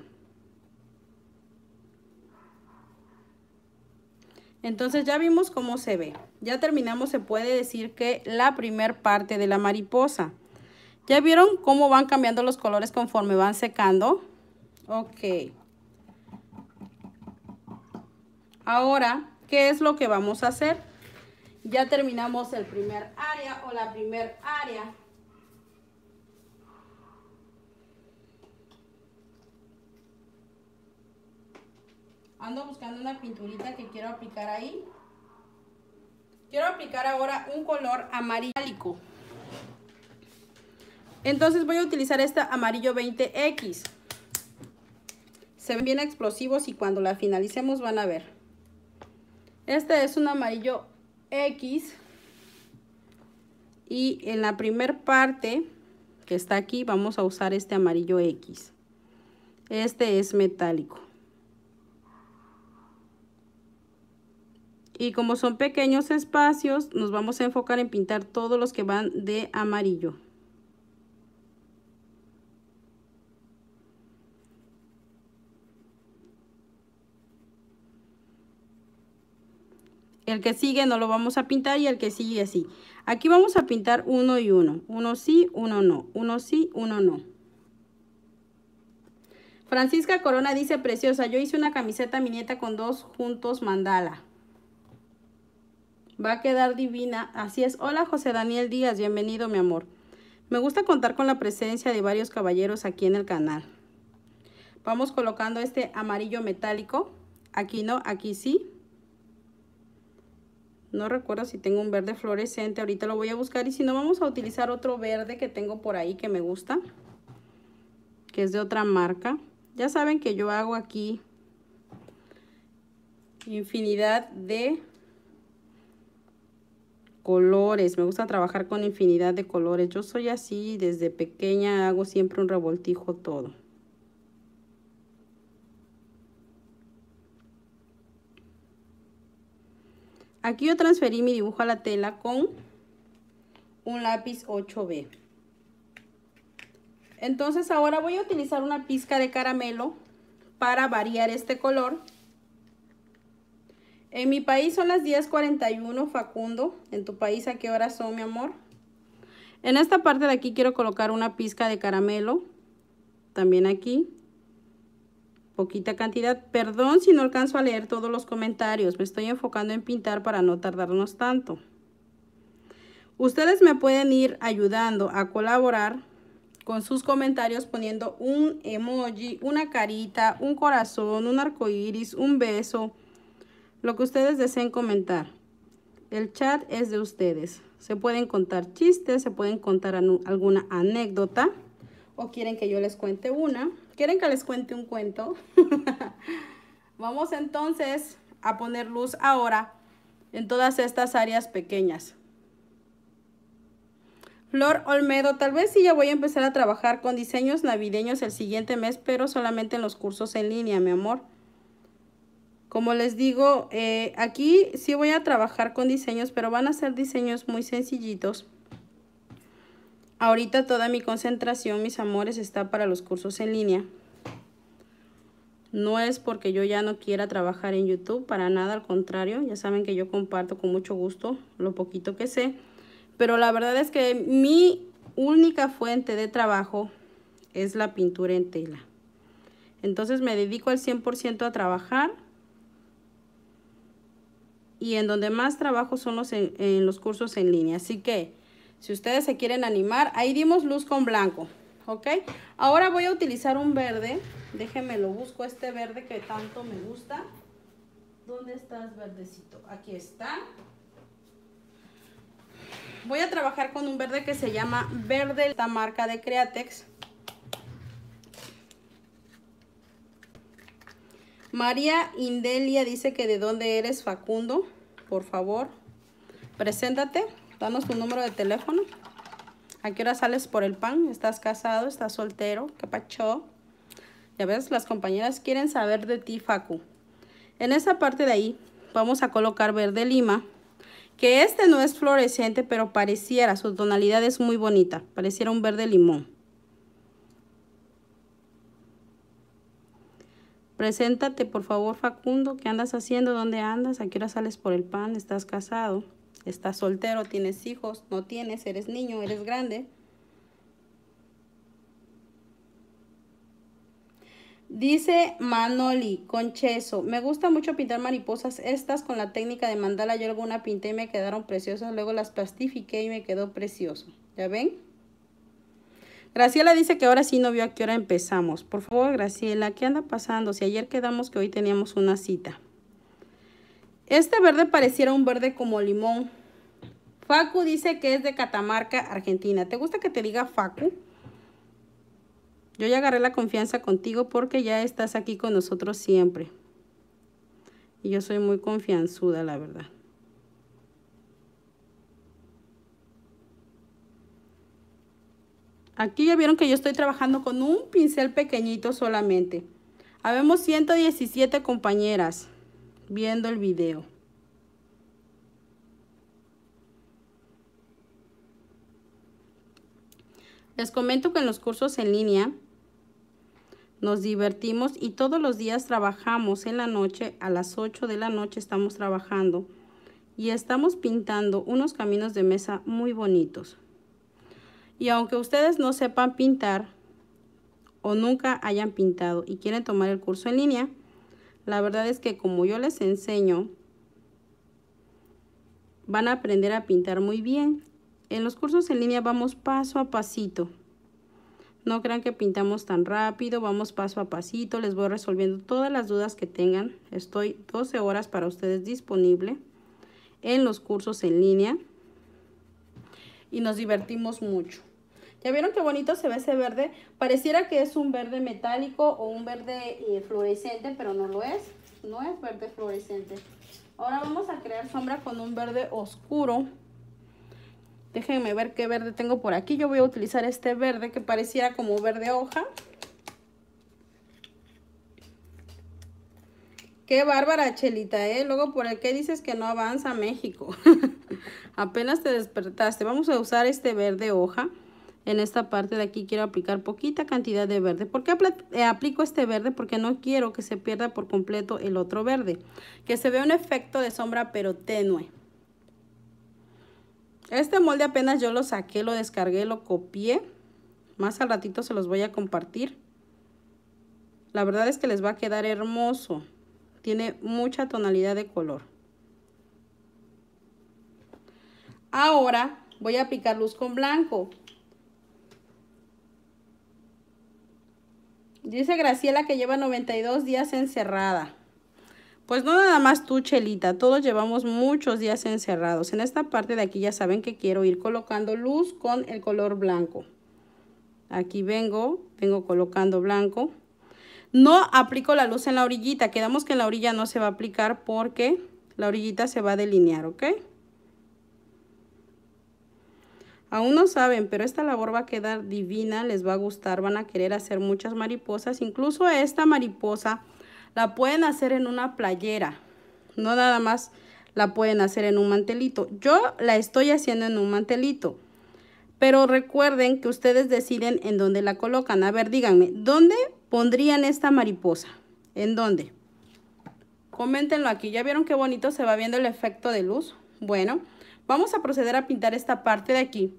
Entonces ya vimos cómo se ve. Ya terminamos, se puede decir que la primer parte de la mariposa. ¿Ya vieron cómo van cambiando los colores conforme van secando? Ok. Ahora, ¿qué es lo que vamos a hacer? Ya terminamos el primer área o la primer área ando buscando una pinturita que quiero aplicar ahí. Quiero aplicar ahora un color amarillo. Entonces voy a utilizar este amarillo 20X. Se ven bien explosivos y cuando la finalicemos van a ver. Este es un amarillo X. Y en la primer parte que está aquí vamos a usar este amarillo X. Este es metálico. Y como son pequeños espacios, nos vamos a enfocar en pintar todos los que van de amarillo. el que sigue no lo vamos a pintar y el que sigue así. Aquí vamos a pintar uno y uno, uno sí, uno no, uno sí, uno no. Francisca Corona dice, preciosa, yo hice una camiseta a mi nieta con dos juntos mandala. Va a quedar divina. Así es. Hola José Daniel Díaz, bienvenido mi amor. Me gusta contar con la presencia de varios caballeros aquí en el canal. Vamos colocando este amarillo metálico. Aquí no, aquí sí. No recuerdo si tengo un verde fluorescente. Ahorita lo voy a buscar. Y si no, vamos a utilizar otro verde que tengo por ahí que me gusta. Que es de otra marca. Ya saben que yo hago aquí infinidad de colores, me gusta trabajar con infinidad de colores. Yo soy así, desde pequeña hago siempre un revoltijo todo. Aquí yo transferí mi dibujo a la tela con un lápiz 8B. Entonces ahora voy a utilizar una pizca de caramelo para variar este color en mi país son las 10.41, Facundo. En tu país, ¿a qué hora son, mi amor? En esta parte de aquí quiero colocar una pizca de caramelo. También aquí. Poquita cantidad. Perdón si no alcanzo a leer todos los comentarios. Me estoy enfocando en pintar para no tardarnos tanto. Ustedes me pueden ir ayudando a colaborar con sus comentarios poniendo un emoji, una carita, un corazón, un arco iris, un beso, lo que ustedes deseen comentar. El chat es de ustedes. Se pueden contar chistes, se pueden contar alguna anécdota. O quieren que yo les cuente una. ¿Quieren que les cuente un cuento? Vamos entonces a poner luz ahora en todas estas áreas pequeñas. Flor Olmedo, tal vez sí ya voy a empezar a trabajar con diseños navideños el siguiente mes, pero solamente en los cursos en línea, mi amor. Como les digo, eh, aquí sí voy a trabajar con diseños, pero van a ser diseños muy sencillitos. Ahorita toda mi concentración, mis amores, está para los cursos en línea. No es porque yo ya no quiera trabajar en YouTube, para nada, al contrario. Ya saben que yo comparto con mucho gusto lo poquito que sé. Pero la verdad es que mi única fuente de trabajo es la pintura en tela. Entonces me dedico al 100% a trabajar y en donde más trabajo son los en, los cursos en línea. Así que si ustedes se quieren animar, ahí dimos luz con blanco, ¿ok? Ahora voy a utilizar un verde, déjenme lo busco, este verde que tanto me gusta. ¿Dónde estás, verdecito? Aquí está. Voy a trabajar con un verde que se llama verde, esta marca de Createx. María Indelia dice que de dónde eres, Facundo. Por favor, preséntate, danos tu número de teléfono. ¿A qué hora sales por el pan? ¿Estás casado? ¿Estás soltero? ¿Qué Ya ves, las compañeras quieren saber de ti, Facu. En esa parte de ahí vamos a colocar verde lima, que este no es fluorescente, pero pareciera, su tonalidad es muy bonita, pareciera un verde limón. Preséntate, por favor, Facundo. ¿Qué andas haciendo? ¿Dónde andas? ¿A qué hora sales por el pan? ¿Estás casado? ¿Estás soltero? ¿Tienes hijos? ¿No tienes? ¿Eres niño? ¿Eres grande? Dice Manoli Concheso, me gusta mucho pintar mariposas estas con la técnica de mandala. Yo alguna pinté y me quedaron preciosas, luego las plastifiqué y me quedó precioso. ¿Ya ven? Graciela dice que ahora sí no vio a qué hora empezamos. Por favor, Graciela, ¿qué anda pasando? Si ayer quedamos que hoy teníamos una cita. Este verde pareciera un verde como limón. Facu dice que es de Catamarca, Argentina. ¿Te gusta que te diga Facu? Yo ya agarré la confianza contigo porque ya estás aquí con nosotros siempre. Y yo soy muy confianzuda, la verdad. Aquí ya vieron que yo estoy trabajando con un pincel pequeñito solamente. Habemos 117 compañeras viendo el video. Les comento que en los cursos en línea nos divertimos y todos los días trabajamos en la noche, a las 8 de la noche estamos trabajando y estamos pintando unos caminos de mesa muy bonitos. Y aunque ustedes no sepan pintar o nunca hayan pintado y quieren tomar el curso en línea, la verdad es que como yo les enseño, van a aprender a pintar muy bien. En los cursos en línea vamos paso a pasito. No crean que pintamos tan rápido, vamos paso a pasito, les voy resolviendo todas las dudas que tengan. Estoy 12 horas para ustedes disponible en los cursos en línea y nos divertimos mucho. ¿Ya vieron qué bonito se ve ese verde? Pareciera que es un verde metálico o un verde eh, fluorescente, pero no lo es. No es verde fluorescente. Ahora vamos a crear sombra con un verde oscuro. Déjenme ver qué verde tengo por aquí. Yo voy a utilizar este verde que pareciera como verde hoja. Qué bárbara, Chelita, ¿eh? Luego, ¿por el que dices que no avanza México? apenas te despertaste. Vamos a usar este verde hoja. En esta parte de aquí quiero aplicar poquita cantidad de verde. ¿Por qué eh, aplico este verde? Porque no quiero que se pierda por completo el otro verde. Que se vea un efecto de sombra pero tenue. Este molde apenas yo lo saqué, lo descargué, lo copié. Más al ratito se los voy a compartir. La verdad es que les va a quedar hermoso. Tiene mucha tonalidad de color. Ahora voy a aplicar luz con blanco. Dice Graciela que lleva 92 días encerrada. Pues no nada más tú, Chelita, todos llevamos muchos días encerrados. En esta parte de aquí ya saben que quiero ir colocando luz con el color blanco. Aquí vengo, vengo colocando blanco. No aplico la luz en la orillita, quedamos que en la orilla no se va a aplicar porque la orillita se va a delinear, ¿ok? Aún no saben, pero esta labor va a quedar divina, les va a gustar, van a querer hacer muchas mariposas. Incluso esta mariposa la pueden hacer en una playera, no nada más la pueden hacer en un mantelito. Yo la estoy haciendo en un mantelito, pero recuerden que ustedes deciden en dónde la colocan. A ver, díganme, ¿dónde pondrían esta mariposa? ¿En dónde? Coméntenlo aquí. ¿Ya vieron qué bonito se va viendo el efecto de luz? Bueno, vamos a proceder a pintar esta parte de aquí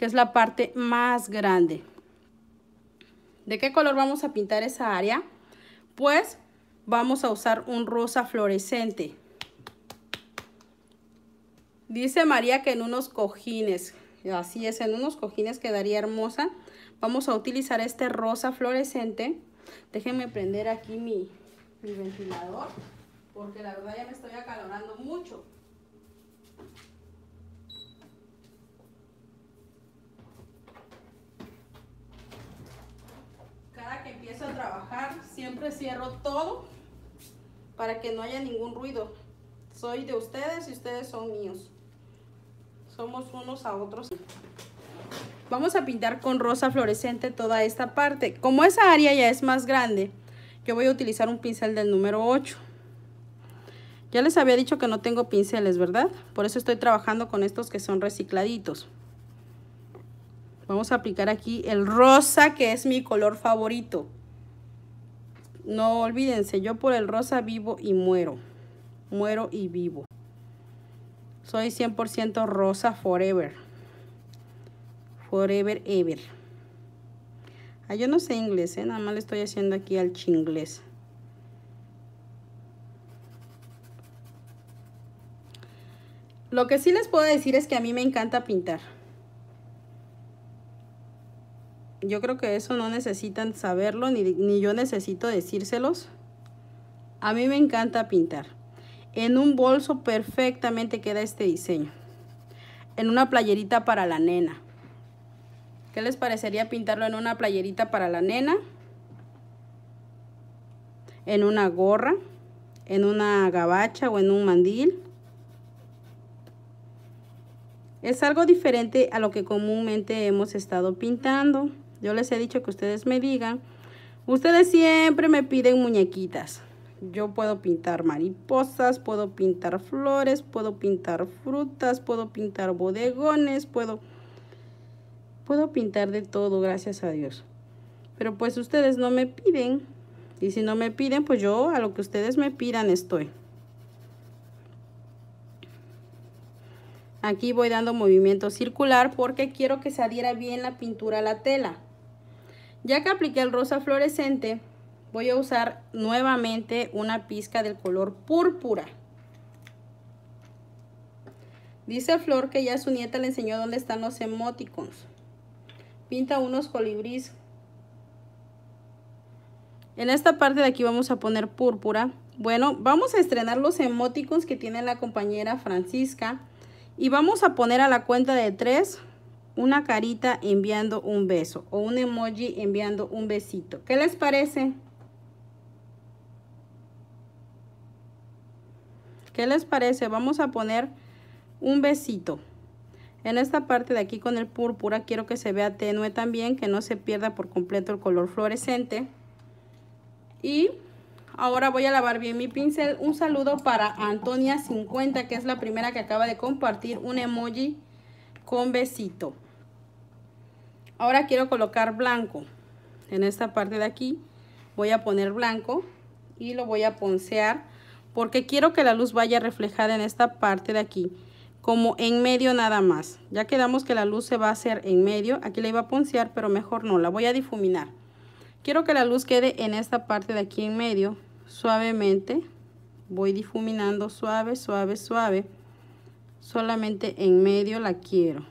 que es la parte más grande. ¿De qué color vamos a pintar esa área? Pues vamos a usar un rosa fluorescente. Dice María que en unos cojines, así es, en unos cojines quedaría hermosa. Vamos a utilizar este rosa fluorescente. Déjenme prender aquí mi, ventilador, porque la verdad ya me estoy acalorando mucho. cierro todo para que no haya ningún ruido. Soy de ustedes y ustedes son míos. Somos unos a otros. Vamos a pintar con rosa fluorescente toda esta parte. Como esa área ya es más grande, yo voy a utilizar un pincel del número 8. Ya les había dicho que no tengo pinceles, ¿verdad? Por eso estoy trabajando con estos que son recicladitos. Vamos a aplicar aquí el rosa, que es mi color favorito. No olvídense, yo por el rosa vivo y muero. Muero y vivo. Soy 100% rosa forever. Forever, ever. Ah, yo no sé inglés, ¿eh? nada más le estoy haciendo aquí al chinglés. Lo que sí les puedo decir es que a mí me encanta pintar. Yo creo que eso no necesitan saberlo, ni, yo necesito decírselos. A mí me encanta pintar. En un bolso perfectamente queda este diseño. En una playerita para la nena. ¿Qué les parecería pintarlo en una playerita para la nena? En una gorra, en una gabacha o en un mandil. Es algo diferente a lo que comúnmente hemos estado pintando. Yo les he dicho que ustedes me digan. Ustedes siempre me piden muñequitas. Yo puedo pintar mariposas, puedo pintar flores, puedo pintar frutas, puedo pintar bodegones, puedo, puedo pintar de todo, gracias a Dios. Pero pues ustedes no me piden. Y si no me piden, pues yo a lo que ustedes me pidan estoy. Aquí voy dando movimiento circular porque quiero que se adhiera bien la pintura a la tela. Ya que apliqué el rosa fluorescente, voy a usar nuevamente una pizca del color púrpura. Dice Flor que ya su nieta le enseñó dónde están los emoticons. Pinta unos colibrís. En esta parte de aquí vamos a poner púrpura. Bueno, vamos a estrenar los emoticons que tiene la compañera Francisca. Y vamos a poner a la cuenta de tres una carita enviando un beso o un emoji enviando un besito. ¿Qué les parece? ¿Qué les parece? Vamos a poner un besito. En esta parte de aquí con el púrpura quiero que se vea tenue también, que no se pierda por completo el color fluorescente. Y ahora voy a lavar bien mi pincel. Un saludo para Antonia50, que es la primera que acaba de compartir un emoji con besito. Ahora quiero colocar blanco. En esta parte de aquí voy a poner blanco y lo voy a poncear porque quiero que la luz vaya reflejada en esta parte de aquí como en medio nada más. Ya quedamos que la luz se va a hacer en medio. Aquí la iba a poncear, pero mejor no. La voy a difuminar. Quiero que la luz quede en esta parte de aquí en medio. Suavemente. Voy difuminando suave, suave, suave solamente en medio la quiero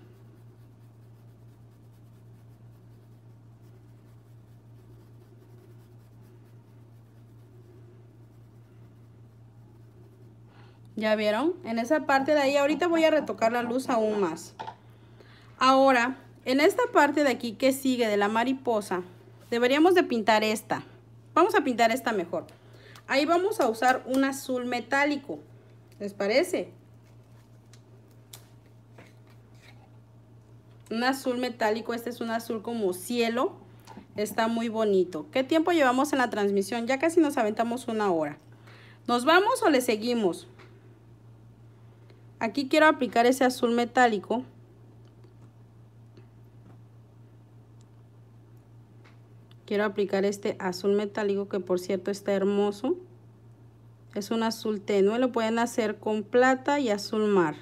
¿Ya vieron? En esa parte de ahí, ahorita voy a retocar la luz aún más. Ahora, en esta parte de aquí que sigue de la mariposa, deberíamos de pintar esta. Vamos a pintar esta mejor. Ahí vamos a usar un azul metálico. ¿Les parece? un azul metálico, este es un azul como cielo, está muy bonito. ¿Qué tiempo llevamos en la transmisión? Ya casi nos aventamos una hora. ¿Nos vamos o le seguimos? Aquí quiero aplicar ese azul metálico. Quiero aplicar este azul metálico que por cierto está hermoso. Es un azul tenue, lo pueden hacer con plata y azul mar.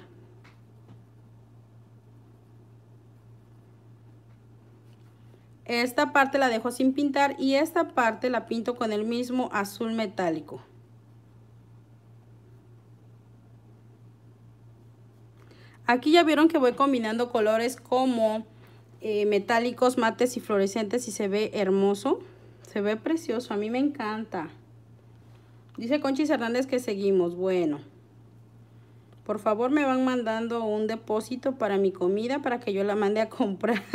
Esta parte la dejo sin pintar y esta parte la pinto con el mismo azul metálico. Aquí ya vieron que voy combinando colores como eh, metálicos, mates y fluorescentes y se ve hermoso. Se ve precioso, a mí me encanta. Dice Conchis Hernández que seguimos. Bueno, por favor me van mandando un depósito para mi comida para que yo la mande a comprar.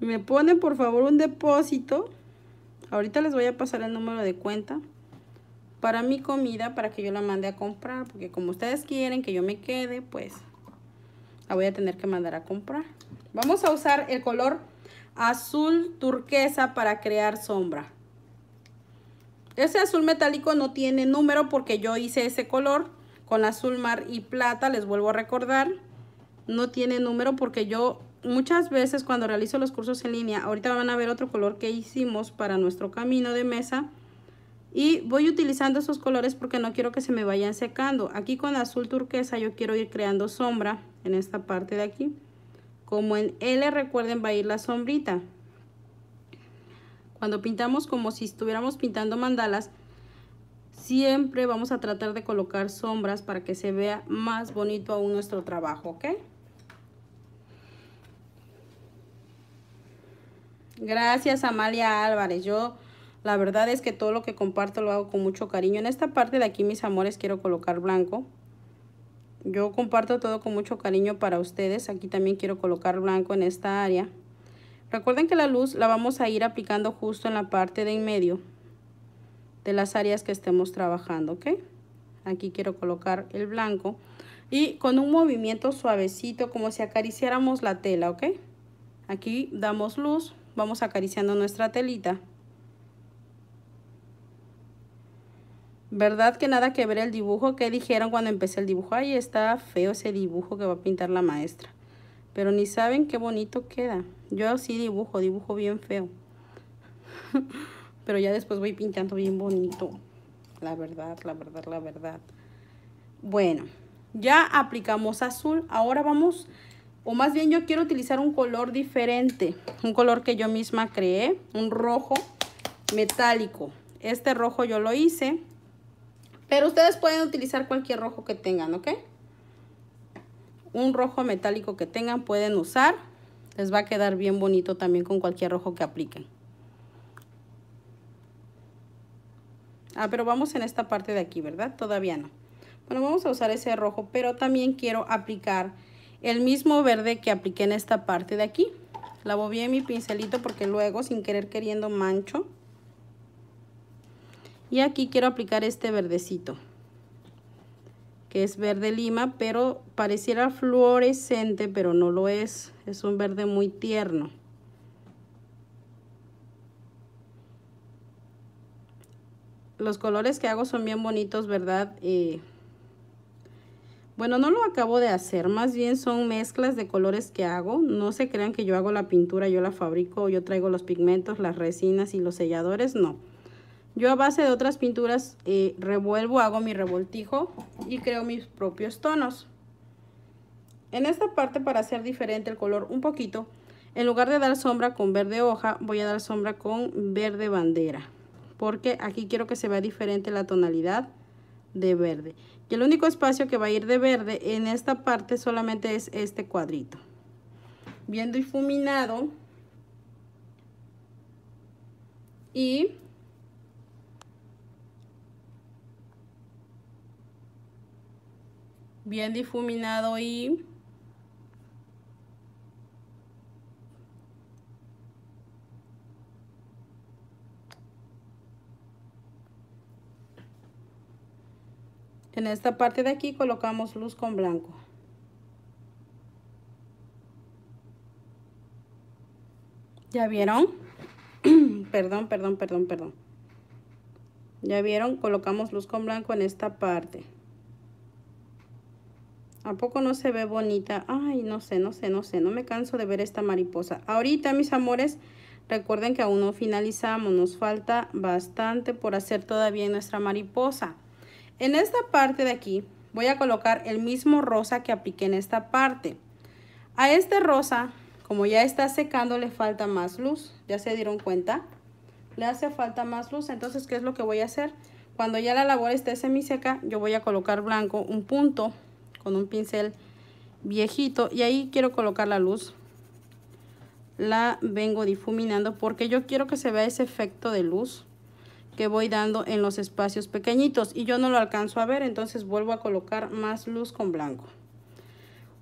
Me ponen por favor un depósito. Ahorita les voy a pasar el número de cuenta para mi comida para que yo la mande a comprar. Porque como ustedes quieren que yo me quede, pues la voy a tener que mandar a comprar. Vamos a usar el color azul turquesa para crear sombra. Ese azul metálico no tiene número porque yo hice ese color con azul mar y plata, les vuelvo a recordar. No tiene número porque yo muchas veces cuando realizo los cursos en línea, ahorita van a ver otro color que hicimos para nuestro camino de mesa. Y voy utilizando esos colores porque no quiero que se me vayan secando. Aquí con azul turquesa yo quiero ir creando sombra en esta parte de aquí. Como en L, recuerden, va a ir la sombrita. Cuando pintamos como si estuviéramos pintando mandalas, siempre vamos a tratar de colocar sombras para que se vea más bonito aún nuestro trabajo, ¿ok? Gracias, Amalia Álvarez. Yo, la verdad es que todo lo que comparto lo hago con mucho cariño. En esta parte de aquí, mis amores, quiero colocar blanco. Yo comparto todo con mucho cariño para ustedes. Aquí también quiero colocar blanco en esta área. Recuerden que la luz la vamos a ir aplicando justo en la parte de en medio de las áreas que estemos trabajando, ¿ok? Aquí quiero colocar el blanco y con un movimiento suavecito como si acariciáramos la tela, ¿ok? Aquí damos luz vamos acariciando nuestra telita. ¿Verdad que nada que ver el dibujo? que dijeron cuando empecé el dibujo? Ahí está feo ese dibujo que va a pintar la maestra. Pero ni saben qué bonito queda. Yo sí dibujo, dibujo bien feo. Pero ya después voy pintando bien bonito. La verdad, la verdad, la verdad. Bueno, ya aplicamos azul. Ahora vamos o más bien yo quiero utilizar un color diferente, un color que yo misma creé, un rojo metálico. Este rojo yo lo hice, pero ustedes pueden utilizar cualquier rojo que tengan, ¿ok? Un rojo metálico que tengan pueden usar. Les va a quedar bien bonito también con cualquier rojo que apliquen. Ah, pero vamos en esta parte de aquí, ¿verdad? Todavía no. Bueno, vamos a usar ese rojo, pero también quiero aplicar el mismo verde que apliqué en esta parte de aquí. Lavo bien mi pincelito porque luego sin querer queriendo mancho. Y aquí quiero aplicar este verdecito, que es verde lima, pero pareciera fluorescente, pero no lo es. Es un verde muy tierno. Los colores que hago son bien bonitos, ¿verdad? Eh, bueno, no lo acabo de hacer, más bien son mezclas de colores que hago. No se crean que yo hago la pintura, yo la fabrico, yo traigo los pigmentos, las resinas y los selladores, no. Yo a base de otras pinturas eh, revuelvo, hago mi revoltijo y creo mis propios tonos. En esta parte para hacer diferente el color un poquito, en lugar de dar sombra con verde hoja, voy a dar sombra con verde bandera. Porque aquí quiero que se vea diferente la tonalidad de verde. Y el único espacio que va a ir de verde en esta parte solamente es este cuadrito. Bien difuminado. Y bien difuminado y En esta parte de aquí colocamos luz con blanco. ¿Ya vieron? perdón, perdón, perdón, perdón. ¿Ya vieron? Colocamos luz con blanco en esta parte. ¿A poco no se ve bonita? Ay, no sé, no sé, no sé. No me canso de ver esta mariposa. Ahorita, mis amores, recuerden que aún no finalizamos. Nos falta bastante por hacer todavía nuestra mariposa. En esta parte de aquí voy a colocar el mismo rosa que apliqué en esta parte. A este rosa, como ya está secando, le falta más luz. ¿Ya se dieron cuenta? Le hace falta más luz. Entonces, ¿qué es lo que voy a hacer? Cuando ya la labor esté semiseca, yo voy a colocar blanco un punto con un pincel viejito. Y ahí quiero colocar la luz. La vengo difuminando porque yo quiero que se vea ese efecto de luz que voy dando en los espacios pequeñitos y yo no lo alcanzo a ver entonces vuelvo a colocar más luz con blanco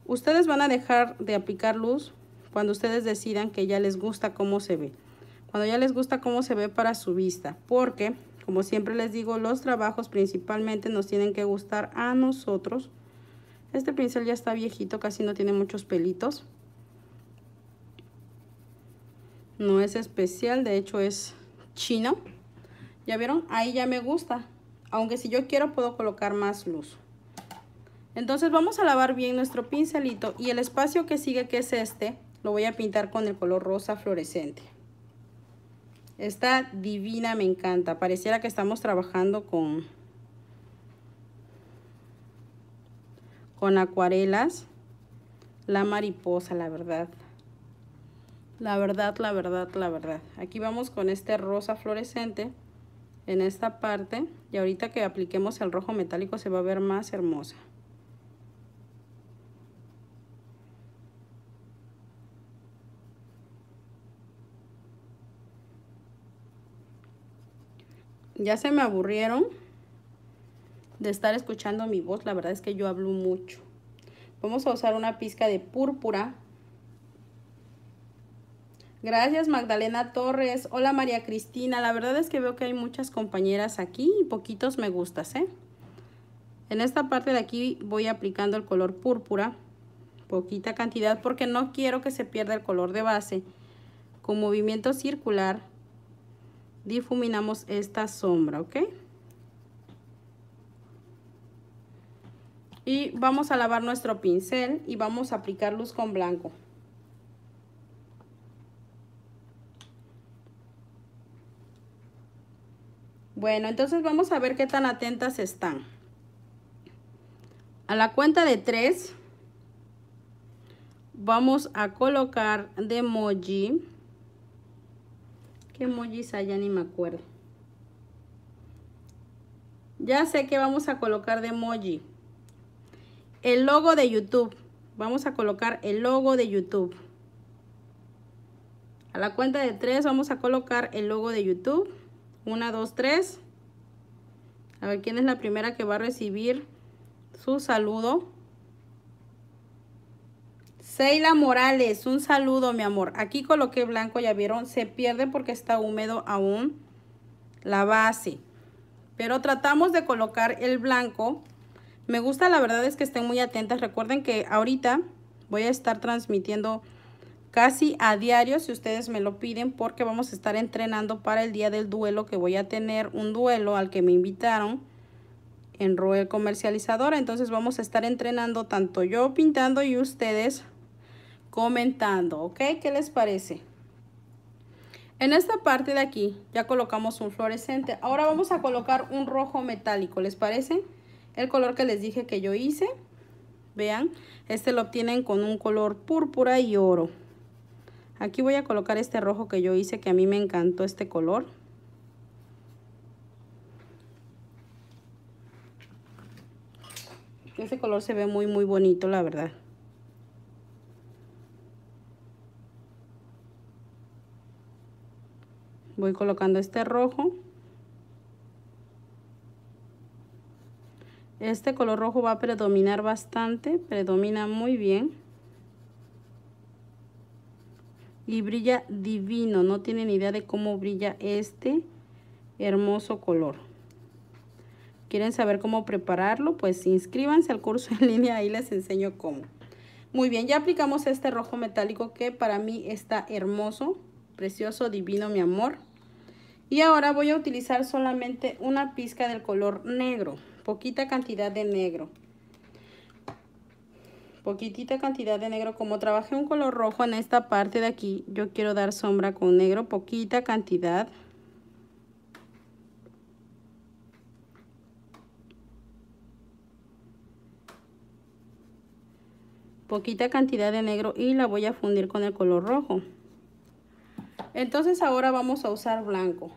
ustedes van a dejar de aplicar luz cuando ustedes decidan que ya les gusta cómo se ve cuando ya les gusta cómo se ve para su vista porque como siempre les digo los trabajos principalmente nos tienen que gustar a nosotros este pincel ya está viejito casi no tiene muchos pelitos no es especial de hecho es chino ¿Ya vieron? Ahí ya me gusta. Aunque si yo quiero puedo colocar más luz. Entonces vamos a lavar bien nuestro pincelito y el espacio que sigue que es este, lo voy a pintar con el color rosa fluorescente. Está divina, me encanta. Pareciera que estamos trabajando con, con acuarelas. La mariposa, la verdad. La verdad, la verdad, la verdad. Aquí vamos con este rosa fluorescente en esta parte y ahorita que apliquemos el rojo metálico se va a ver más hermosa. Ya se me aburrieron de estar escuchando mi voz, la verdad es que yo hablo mucho. Vamos a usar una pizca de púrpura Gracias Magdalena Torres. Hola María Cristina. La verdad es que veo que hay muchas compañeras aquí y poquitos me gustas, ¿eh? En esta parte de aquí voy aplicando el color púrpura. Poquita cantidad porque no quiero que se pierda el color de base. Con movimiento circular difuminamos esta sombra, ¿ok? Y vamos a lavar nuestro pincel y vamos a aplicar luz con blanco. Bueno, entonces vamos a ver qué tan atentas están. A la cuenta de tres, vamos a colocar de emoji. ¿Qué Moji hay? Ya ni me acuerdo. Ya sé que vamos a colocar de emoji. El logo de YouTube. Vamos a colocar el logo de YouTube. A la cuenta de tres vamos a colocar el logo de YouTube. Una, dos, tres. A ver quién es la primera que va a recibir su saludo. Seila Morales, un saludo, mi amor. Aquí coloqué blanco, ya vieron, se pierde porque está húmedo aún la base. Pero tratamos de colocar el blanco. Me gusta, la verdad es que estén muy atentas. Recuerden que ahorita voy a estar transmitiendo casi a diario si ustedes me lo piden porque vamos a estar entrenando para el día del duelo que voy a tener un duelo al que me invitaron en Roel Comercializadora. Entonces vamos a estar entrenando tanto yo pintando y ustedes comentando, ¿ok? ¿Qué les parece? En esta parte de aquí ya colocamos un fluorescente. Ahora vamos a colocar un rojo metálico, ¿les parece? El color que les dije que yo hice. Vean, este lo obtienen con un color púrpura y oro. Aquí voy a colocar este rojo que yo hice, que a mí me encantó este color. Este color se ve muy, muy bonito, la verdad. Voy colocando este rojo. Este color rojo va a predominar bastante, predomina muy bien y brilla divino. No tienen idea de cómo brilla este hermoso color. ¿Quieren saber cómo prepararlo? Pues inscríbanse al curso en línea, ahí les enseño cómo. Muy bien, ya aplicamos este rojo metálico que para mí está hermoso, precioso, divino, mi amor. Y ahora voy a utilizar solamente una pizca del color negro, poquita cantidad de negro poquitita cantidad de negro. Como trabajé un color rojo en esta parte de aquí, yo quiero dar sombra con negro, poquita cantidad. Poquita cantidad de negro y la voy a fundir con el color rojo. Entonces ahora vamos a usar blanco.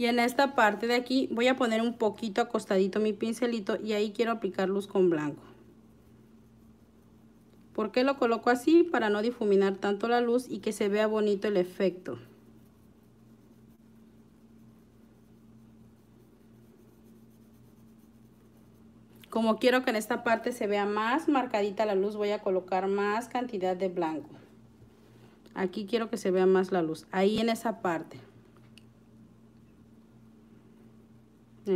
y en esta parte de aquí voy a poner un poquito acostadito mi pincelito y ahí quiero aplicar luz con blanco. ¿Por qué lo coloco así? Para no difuminar tanto la luz y que se vea bonito el efecto. Como quiero que en esta parte se vea más marcadita la luz, voy a colocar más cantidad de blanco. Aquí quiero que se vea más la luz, ahí en esa parte.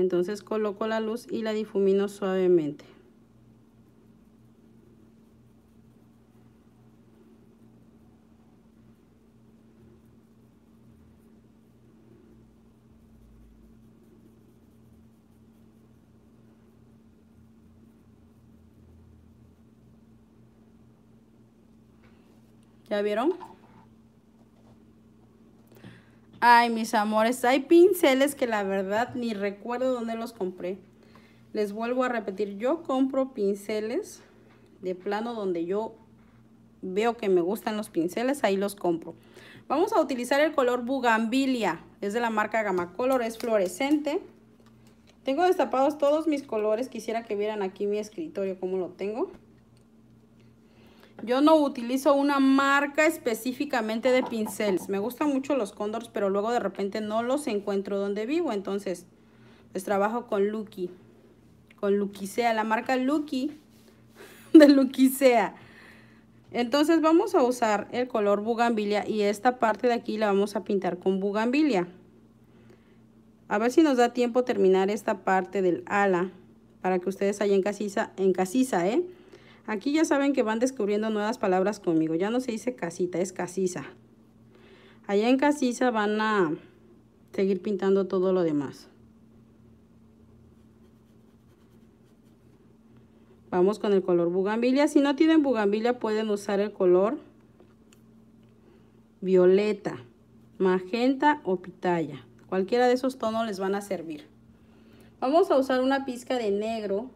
entonces coloco la luz y la difumino suavemente ¿Ya vieron? Ay, mis amores, hay pinceles que la verdad ni recuerdo dónde los compré. Les vuelvo a repetir, yo compro pinceles de plano donde yo veo que me gustan los pinceles, ahí los compro. Vamos a utilizar el color Bugambilia, es de la marca Gamacolor, Color, es fluorescente. Tengo destapados todos mis colores, quisiera que vieran aquí mi escritorio cómo lo tengo. Yo no utilizo una marca específicamente de pinceles. Me gustan mucho los condors, pero luego de repente no los encuentro donde vivo. Entonces, les pues, trabajo con Lucky. Con Luquisea, la marca Lucky de Luquisea. Entonces vamos a usar el color bugambilia y esta parte de aquí la vamos a pintar con bugambilia. A ver si nos da tiempo terminar esta parte del ala para que ustedes allá en casisa, en casisa, ¿eh? Aquí ya saben que van descubriendo nuevas palabras conmigo. Ya no se dice casita, es casiza. Allá en casiza van a seguir pintando todo lo demás. Vamos con el color bugambilia. Si no tienen bugambilia pueden usar el color violeta, magenta o pitaya. Cualquiera de esos tonos les van a servir. Vamos a usar una pizca de negro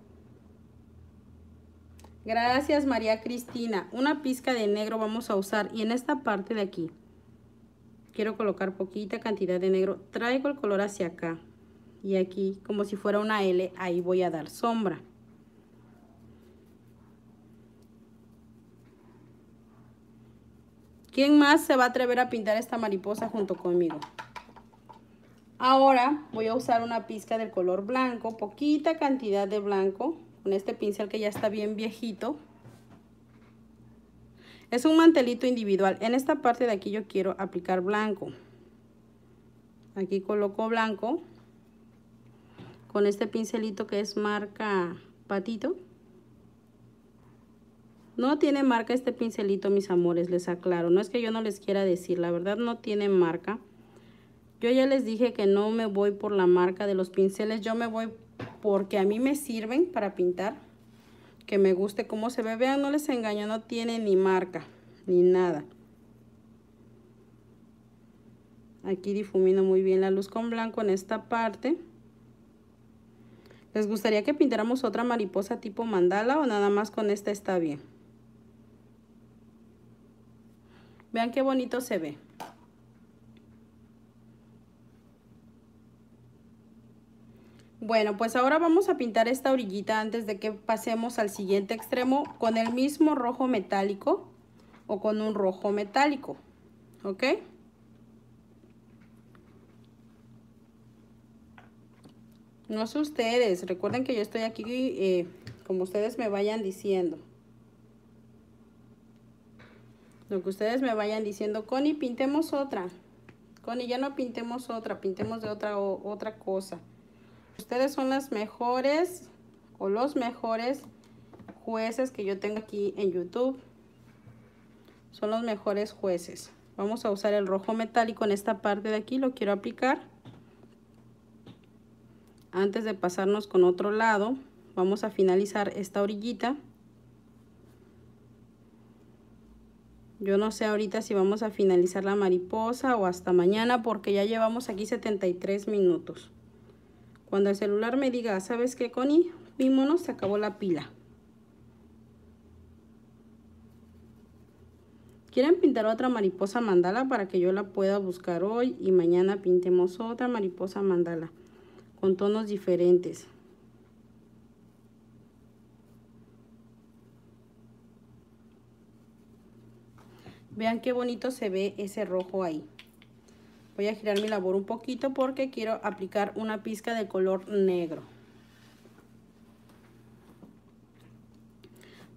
Gracias María Cristina. Una pizca de negro vamos a usar y en esta parte de aquí quiero colocar poquita cantidad de negro. Traigo el color hacia acá y aquí como si fuera una L, ahí voy a dar sombra. ¿Quién más se va a atrever a pintar esta mariposa junto conmigo? Ahora voy a usar una pizca del color blanco, poquita cantidad de blanco este pincel que ya está bien viejito. Es un mantelito individual. En esta parte de aquí yo quiero aplicar blanco. Aquí coloco blanco con este pincelito que es marca patito. No tiene marca este pincelito, mis amores, les aclaro. No es que yo no les quiera decir, la verdad no tiene marca. Yo ya les dije que no me voy por la marca de los pinceles, yo me voy porque a mí me sirven para pintar. Que me guste cómo se ve. Vean, no les engaño, no tiene ni marca, ni nada. Aquí difumino muy bien la luz con blanco en esta parte. ¿Les gustaría que pintáramos otra mariposa tipo mandala o nada más con esta está bien? Vean qué bonito se ve. Bueno, pues ahora vamos a pintar esta orillita antes de que pasemos al siguiente extremo con el mismo rojo metálico o con un rojo metálico, ¿ok? No sé ustedes, recuerden que yo estoy aquí eh, como ustedes me vayan diciendo. Lo que ustedes me vayan diciendo, Connie, pintemos otra. Connie, ya no pintemos otra, pintemos de otra, otra cosa. Ustedes son las mejores o los mejores jueces que yo tengo aquí en YouTube. Son los mejores jueces. Vamos a usar el rojo metálico en esta parte de aquí. Lo quiero aplicar. Antes de pasarnos con otro lado, vamos a finalizar esta orillita. Yo no sé ahorita si vamos a finalizar la mariposa o hasta mañana porque ya llevamos aquí 73 minutos. Cuando el celular me diga, ¿sabes qué, Connie? Mi se acabó la pila. ¿Quieren pintar otra mariposa mandala para que yo la pueda buscar hoy y mañana pintemos otra mariposa mandala con tonos diferentes? Vean qué bonito se ve ese rojo ahí. Voy a girar mi labor un poquito porque quiero aplicar una pizca de color negro.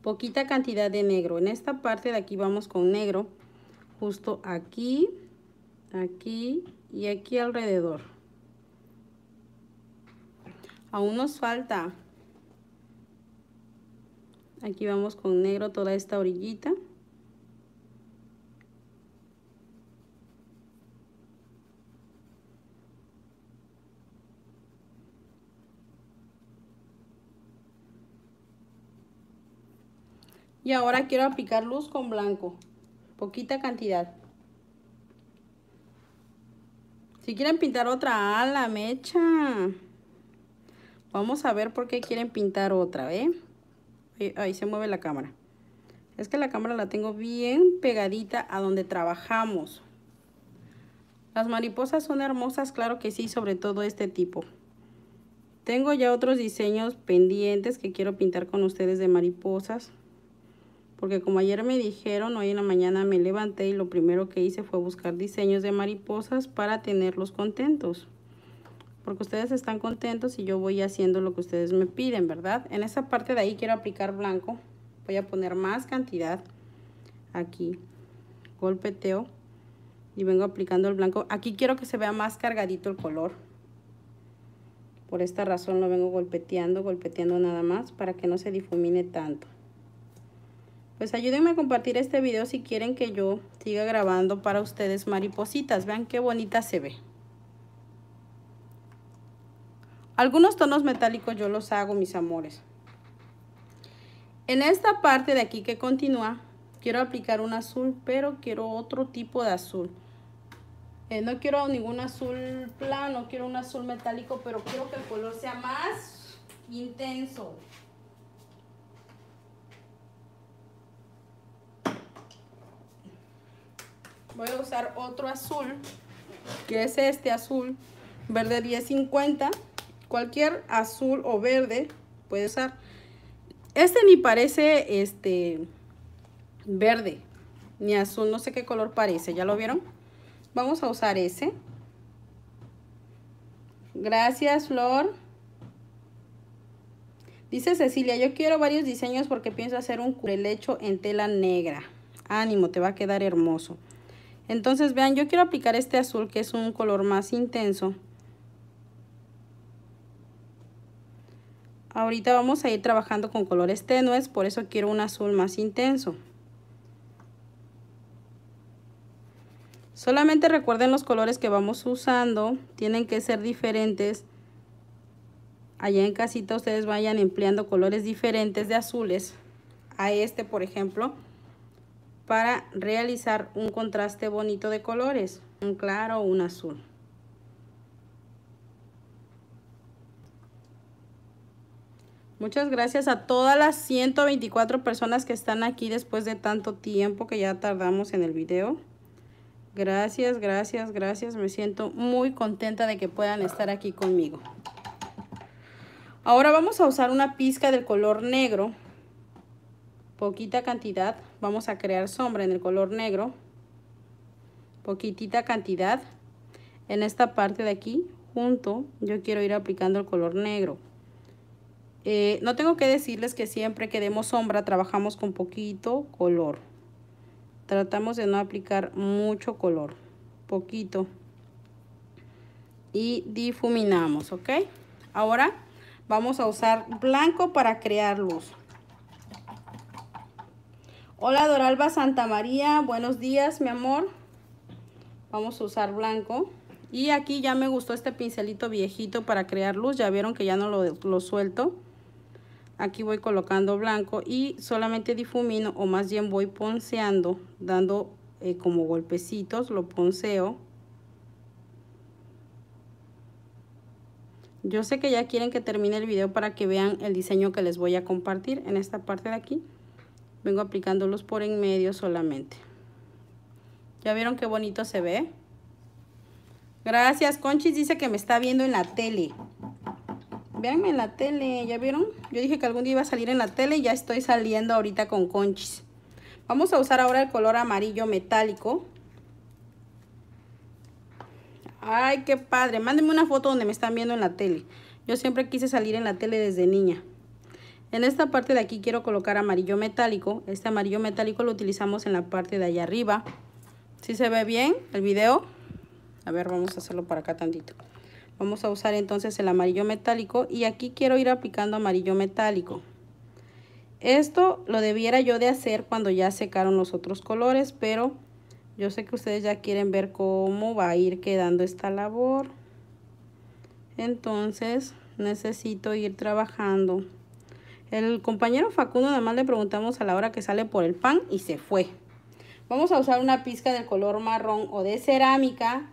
Poquita cantidad de negro. En esta parte de aquí vamos con negro. Justo aquí, aquí y aquí alrededor. Aún nos falta. Aquí vamos con negro toda esta orillita. Y ahora quiero aplicar luz con blanco. Poquita cantidad. Si quieren pintar otra ala, mecha. Vamos a ver por qué quieren pintar otra, ¿eh? Ahí se mueve la cámara. Es que la cámara la tengo bien pegadita a donde trabajamos. Las mariposas son hermosas, claro que sí, sobre todo este tipo. Tengo ya otros diseños pendientes que quiero pintar con ustedes de mariposas porque como ayer me dijeron, hoy en la mañana me levanté y lo primero que hice fue buscar diseños de mariposas para tenerlos contentos. Porque ustedes están contentos y yo voy haciendo lo que ustedes me piden, ¿verdad? En esa parte de ahí quiero aplicar blanco. Voy a poner más cantidad aquí. Golpeteo y vengo aplicando el blanco. Aquí quiero que se vea más cargadito el color. Por esta razón lo vengo golpeteando, golpeteando nada más para que no se difumine tanto. Pues ayúdenme a compartir este video si quieren que yo siga grabando para ustedes maripositas. Vean qué bonita se ve. Algunos tonos metálicos yo los hago, mis amores. En esta parte de aquí que continúa, quiero aplicar un azul, pero quiero otro tipo de azul. Eh, no quiero ningún azul plano, quiero un azul metálico, pero quiero que el color sea más intenso. voy a usar otro azul, que es este azul, verde 1050. Cualquier azul o verde puede usar. Este ni parece este verde, ni azul, no sé qué color parece, ¿ya lo vieron? Vamos a usar ese. Gracias, Flor. Dice Cecilia, yo quiero varios diseños porque pienso hacer un lecho en tela negra. Ánimo, te va a quedar hermoso. Entonces, vean, yo quiero aplicar este azul que es un color más intenso. Ahorita vamos a ir trabajando con colores tenues, por eso quiero un azul más intenso. Solamente recuerden los colores que vamos usando, tienen que ser diferentes. Allá en casita ustedes vayan empleando colores diferentes de azules. A este, por ejemplo, para realizar un contraste bonito de colores, un claro o un azul. Muchas gracias a todas las 124 personas que están aquí después de tanto tiempo que ya tardamos en el video. Gracias, gracias, gracias. Me siento muy contenta de que puedan estar aquí conmigo. Ahora vamos a usar una pizca del color negro poquita cantidad vamos a crear sombra en el color negro poquitita cantidad en esta parte de aquí junto yo quiero ir aplicando el color negro eh, no tengo que decirles que siempre que demos sombra trabajamos con poquito color tratamos de no aplicar mucho color poquito y difuminamos ok ahora vamos a usar blanco para crear luz Hola Doralba Santa María, buenos días mi amor. Vamos a usar blanco. Y aquí ya me gustó este pincelito viejito para crear luz. Ya vieron que ya no lo, suelto. Aquí voy colocando blanco y solamente difumino o más bien voy ponceando, dando eh, como golpecitos, lo ponceo. Yo sé que ya quieren que termine el video para que vean el diseño que les voy a compartir en esta parte de aquí vengo aplicándolos por en medio solamente. ¿Ya vieron qué bonito se ve? Gracias, Conchis dice que me está viendo en la tele. Véanme en la tele, ¿ya vieron? Yo dije que algún día iba a salir en la tele y ya estoy saliendo ahorita con Conchis. Vamos a usar ahora el color amarillo metálico. Ay, qué padre. Mándenme una foto donde me están viendo en la tele. Yo siempre quise salir en la tele desde niña. En esta parte de aquí quiero colocar amarillo metálico. Este amarillo metálico lo utilizamos en la parte de allá arriba. Si se ve bien el video? A ver, vamos a hacerlo para acá tantito. Vamos a usar entonces el amarillo metálico y aquí quiero ir aplicando amarillo metálico. Esto lo debiera yo de hacer cuando ya secaron los otros colores, pero yo sé que ustedes ya quieren ver cómo va a ir quedando esta labor. Entonces necesito ir trabajando. El compañero Facundo nada más le preguntamos a la hora que sale por el pan y se fue. Vamos a usar una pizca de color marrón o de cerámica.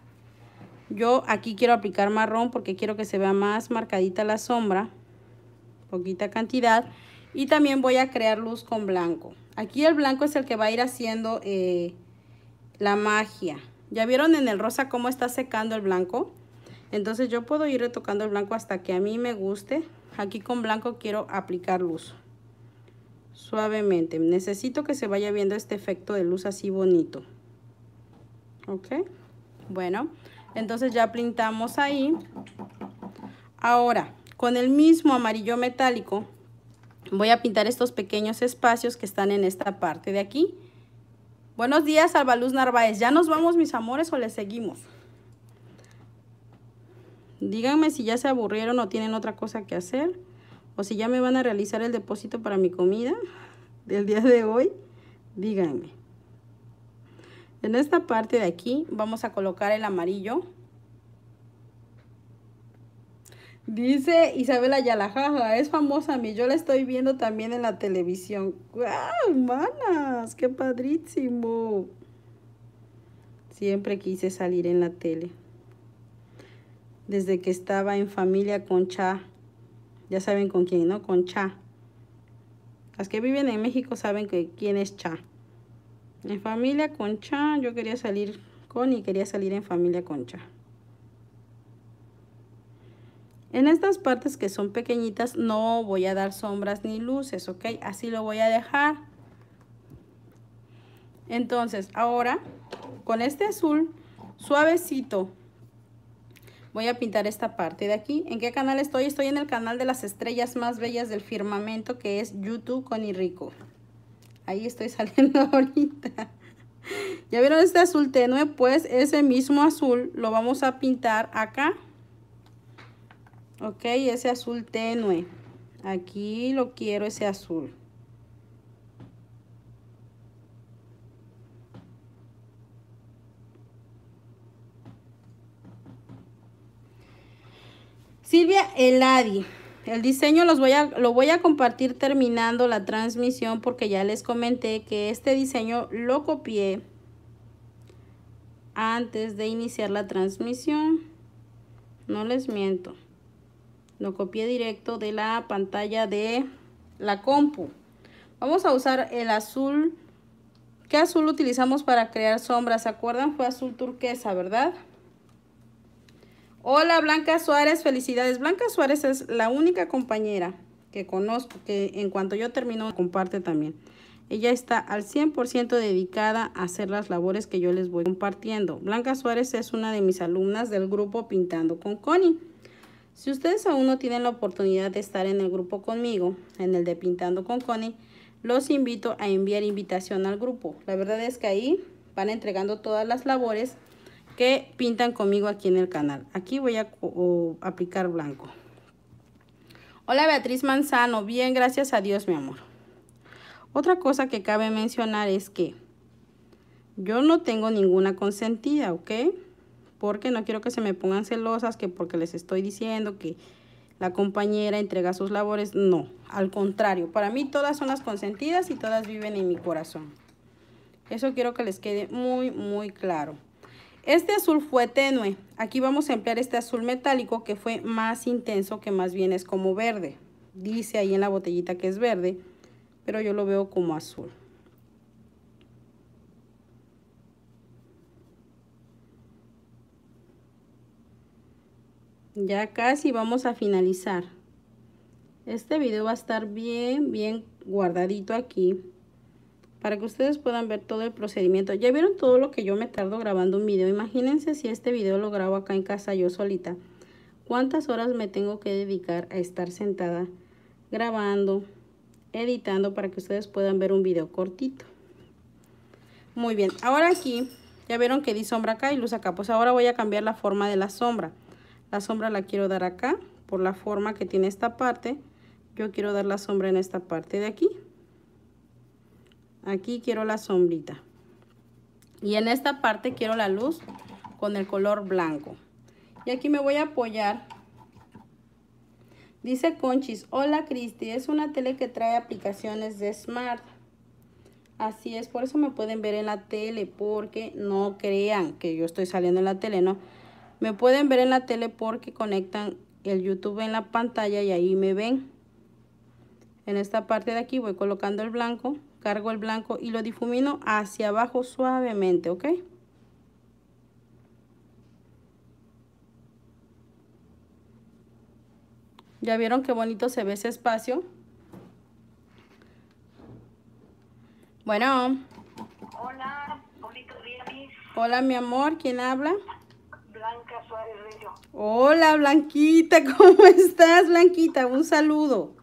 Yo aquí quiero aplicar marrón porque quiero que se vea más marcadita la sombra. Poquita cantidad. Y también voy a crear luz con blanco. Aquí el blanco es el que va a ir haciendo eh, la magia. ¿Ya vieron en el rosa cómo está secando el blanco? Entonces yo puedo ir retocando el blanco hasta que a mí me guste aquí con blanco quiero aplicar luz suavemente necesito que se vaya viendo este efecto de luz así bonito ok bueno entonces ya pintamos ahí ahora con el mismo amarillo metálico voy a pintar estos pequeños espacios que están en esta parte de aquí buenos días luz Narváez ya nos vamos mis amores o les seguimos Díganme si ya se aburrieron o tienen otra cosa que hacer. O si ya me van a realizar el depósito para mi comida del día de hoy. Díganme. En esta parte de aquí vamos a colocar el amarillo. Dice Isabela Yalajaja, es famosa a mí, yo la estoy viendo también en la televisión. ¡Guau, manas! ¡Qué padrísimo! Siempre quise salir en la tele desde que estaba en familia con Cha. Ya saben con quién, ¿no? Con Cha. Las que viven en México saben que, quién es Cha. En familia con Cha, yo quería salir con y quería salir en familia con Cha. En estas partes que son pequeñitas no voy a dar sombras ni luces, ¿ok? Así lo voy a dejar. Entonces, ahora, con este azul suavecito, voy a pintar esta parte de aquí. ¿En qué canal estoy? Estoy en el canal de las estrellas más bellas del firmamento que es YouTube con Rico. Ahí estoy saliendo ahorita. ¿Ya vieron este azul tenue? Pues ese mismo azul lo vamos a pintar acá. Ok, ese azul tenue. Aquí lo quiero ese azul. Silvia Eladi. El diseño los voy a, lo voy a compartir terminando la transmisión porque ya les comenté que este diseño lo copié antes de iniciar la transmisión. No les miento. Lo copié directo de la pantalla de la compu. Vamos a usar el azul. ¿Qué azul utilizamos para crear sombras? ¿Se acuerdan? Fue azul turquesa, ¿verdad? Hola Blanca Suárez, felicidades. Blanca Suárez es la única compañera que conozco que en cuanto yo termino comparte también. Ella está al 100% dedicada a hacer las labores que yo les voy compartiendo. Blanca Suárez es una de mis alumnas del grupo Pintando con Connie. Si ustedes aún no tienen la oportunidad de estar en el grupo conmigo, en el de Pintando con Connie, los invito a enviar invitación al grupo. La verdad es que ahí van entregando todas las labores que pintan conmigo aquí en el canal. Aquí voy a aplicar blanco. Hola Beatriz Manzano, bien, gracias a Dios mi amor. Otra cosa que cabe mencionar es que yo no tengo ninguna consentida, ¿ok? Porque no quiero que se me pongan celosas, que porque les estoy diciendo que la compañera entrega sus labores. No, al contrario, para mí todas son las consentidas y todas viven en mi corazón. Eso quiero que les quede muy, muy claro. Este azul fue tenue. Aquí vamos a emplear este azul metálico que fue más intenso, que más bien es como verde. Dice ahí en la botellita que es verde, pero yo lo veo como azul. Ya casi vamos a finalizar. Este video va a estar bien, bien guardadito aquí para que ustedes puedan ver todo el procedimiento. Ya vieron todo lo que yo me tardo grabando un video. Imagínense si este video lo grabo acá en casa yo solita. ¿Cuántas horas me tengo que dedicar a estar sentada grabando, editando para que ustedes puedan ver un video cortito? Muy bien, ahora aquí ya vieron que di sombra acá y luz acá. Pues ahora voy a cambiar la forma de la sombra. La sombra la quiero dar acá por la forma que tiene esta parte. Yo quiero dar la sombra en esta parte de aquí. Aquí quiero la sombrita. Y en esta parte quiero la luz con el color blanco. Y aquí me voy a apoyar. Dice Conchis, hola Cristi, es una tele que trae aplicaciones de Smart. Así es, por eso me pueden ver en la tele, porque no crean que yo estoy saliendo en la tele, no. Me pueden ver en la tele porque conectan el YouTube en la pantalla y ahí me ven. En esta parte de aquí voy colocando el blanco cargo el blanco y lo difumino hacia abajo suavemente, ¿ok? Ya vieron qué bonito se ve ese espacio. Bueno. Hola, bonito día, Hola, mi amor, ¿quién habla? Blanca Suárez Río. Hola, Blanquita, ¿cómo estás, Blanquita? Un saludo.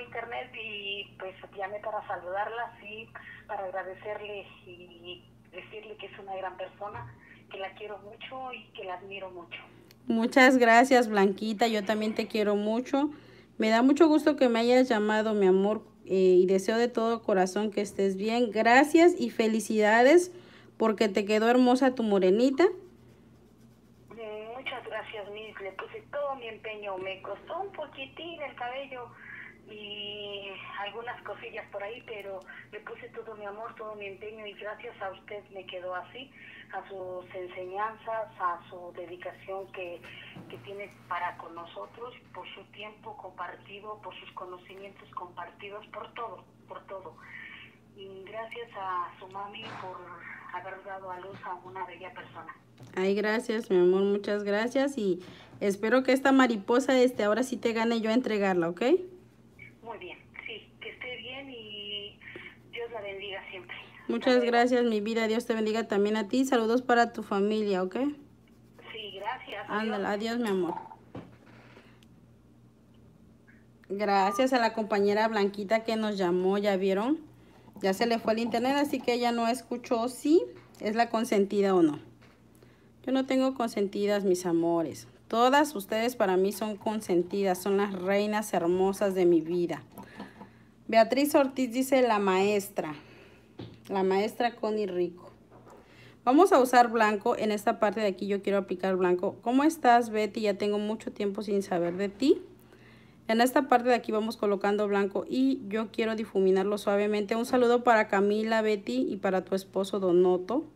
internet y pues llamé para saludarla, sí, para agradecerle y decirle que es una gran persona, que la quiero mucho y que la admiro mucho. Muchas gracias, Blanquita. Yo también te quiero mucho. Me da mucho gusto que me hayas llamado, mi amor, eh, y deseo de todo corazón que estés bien. Gracias y felicidades porque te quedó hermosa tu morenita. Mm, muchas gracias, Miss. Le puse todo mi empeño. Me costó un poquitín el cabello, y algunas cosillas por ahí, pero le puse todo mi amor, todo mi empeño y gracias a usted me quedó así, a sus enseñanzas, a su dedicación que, tiene para con nosotros, por su tiempo compartido, por sus conocimientos compartidos, por todo, por todo. Y gracias a su mami por haber dado a luz a una bella persona. Ay, gracias, mi amor, muchas gracias y espero que esta mariposa, este, ahora sí te gane yo a entregarla, ¿ok? Muy bien, sí, que esté bien y Dios la bendiga siempre. Muchas gracias, mi vida. Dios te bendiga también a ti. Saludos para tu familia, ¿ok? Sí, gracias. Ándale, adiós, mi amor. Gracias a la compañera Blanquita que nos llamó, ya vieron. Ya se le fue el internet, así que ella no escuchó si es la consentida o no. Yo no tengo consentidas, mis amores. Todas ustedes para mí son consentidas, son las reinas hermosas de mi vida. Beatriz Ortiz dice la maestra, la maestra Connie Rico. Vamos a usar blanco, en esta parte de aquí yo quiero aplicar blanco. ¿Cómo estás Betty? Ya tengo mucho tiempo sin saber de ti. En esta parte de aquí vamos colocando blanco y yo quiero difuminarlo suavemente. Un saludo para Camila, Betty y para tu esposo Donoto.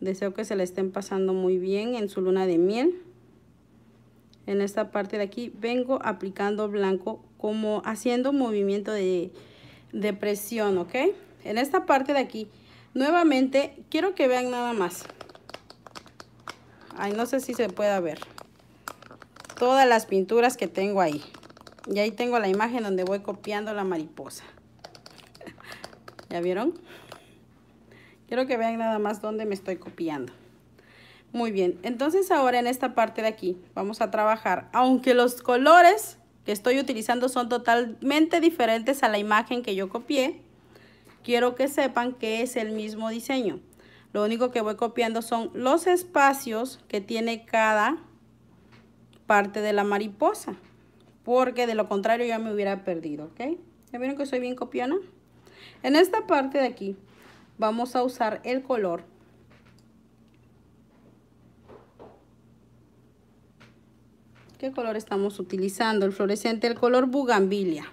Deseo que se le estén pasando muy bien en su luna de miel en esta parte de aquí vengo aplicando blanco como haciendo movimiento de, de presión ok en esta parte de aquí nuevamente quiero que vean nada más ay no sé si se pueda ver todas las pinturas que tengo ahí y ahí tengo la imagen donde voy copiando la mariposa ya vieron quiero que vean nada más dónde me estoy copiando muy bien, entonces ahora en esta parte de aquí vamos a trabajar, aunque los colores que estoy utilizando son totalmente diferentes a la imagen que yo copié, quiero que sepan que es el mismo diseño. Lo único que voy copiando son los espacios que tiene cada parte de la mariposa, porque de lo contrario ya me hubiera perdido, ¿ok? ¿Ya vieron que soy bien copiando? En esta parte de aquí vamos a usar el color ¿Qué color estamos utilizando? El fluorescente, el color bugambilia.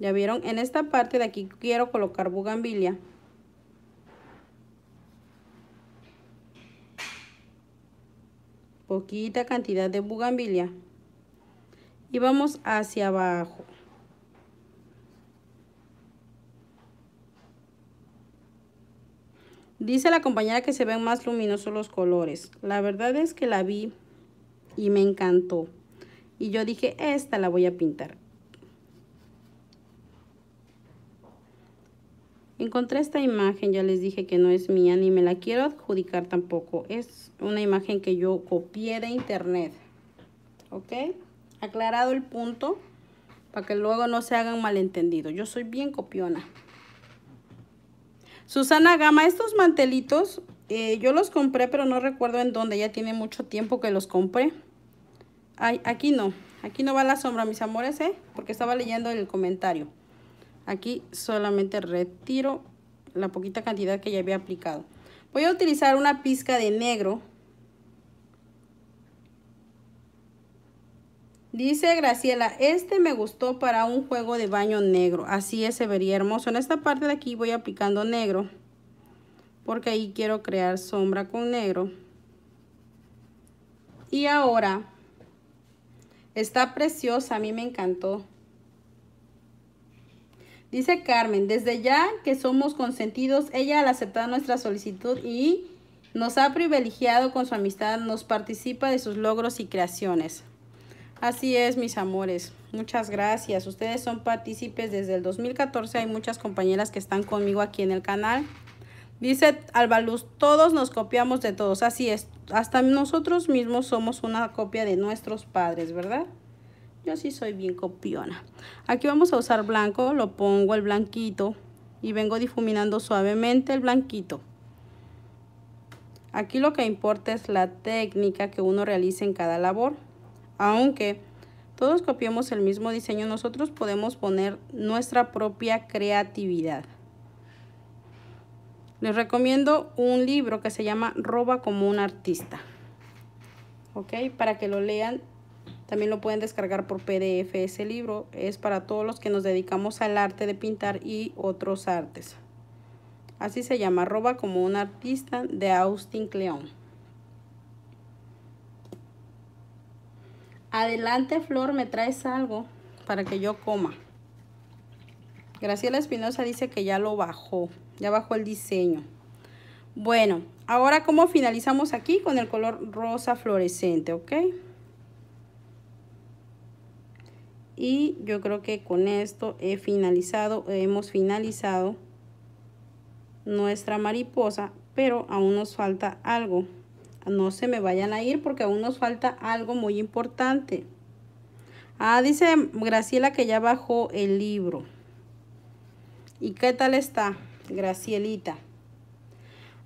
Ya vieron, en esta parte de aquí quiero colocar bugambilia. Poquita cantidad de bugambilia. Y vamos hacia abajo. Dice la compañera que se ven más luminosos los colores. La verdad es que la vi y me encantó. Y yo dije, esta la voy a pintar. Encontré esta imagen, ya les dije que no es mía, ni me la quiero adjudicar tampoco. Es una imagen que yo copié de internet. ¿Ok? Aclarado el punto, para que luego no se hagan malentendidos. Yo soy bien copiona. Susana Gama, estos mantelitos eh, yo los compré, pero no recuerdo en dónde. Ya tiene mucho tiempo que los compré. Ay, aquí no. Aquí no va la sombra, mis amores, ¿eh? Porque estaba leyendo el comentario. Aquí solamente retiro la poquita cantidad que ya había aplicado. Voy a utilizar una pizca de negro. Dice Graciela, este me gustó para un juego de baño negro. Así es, se vería hermoso. En esta parte de aquí voy aplicando negro porque ahí quiero crear sombra con negro. Y ahora, está preciosa, a mí me encantó. Dice Carmen, desde ya que somos consentidos, ella al aceptar nuestra solicitud y nos ha privilegiado con su amistad, nos participa de sus logros y creaciones. Así es, mis amores. Muchas gracias. Ustedes son partícipes desde el 2014. Hay muchas compañeras que están conmigo aquí en el canal. Dice Albaluz, todos nos copiamos de todos. Así es, hasta nosotros mismos somos una copia de nuestros padres, ¿verdad? Yo sí soy bien copiona. Aquí vamos a usar blanco, lo pongo el blanquito y vengo difuminando suavemente el blanquito. Aquí lo que importa es la técnica que uno realice en cada labor. Aunque todos copiemos el mismo diseño, nosotros podemos poner nuestra propia creatividad. Les recomiendo un libro que se llama Roba como un artista. ¿Ok? Para que lo lean. También lo pueden descargar por PDF. Ese libro es para todos los que nos dedicamos al arte de pintar y otros artes. Así se llama, Roba como un artista de Austin Cleón. Adelante, Flor, me traes algo para que yo coma. Graciela Espinosa dice que ya lo bajó ya bajó el diseño. Bueno, ahora como finalizamos aquí con el color rosa fluorescente, ¿ok? Y yo creo que con esto he finalizado, hemos finalizado nuestra mariposa, pero aún nos falta algo. No se me vayan a ir porque aún nos falta algo muy importante. Ah, dice Graciela que ya bajó el libro. ¿Y qué tal está? Gracielita.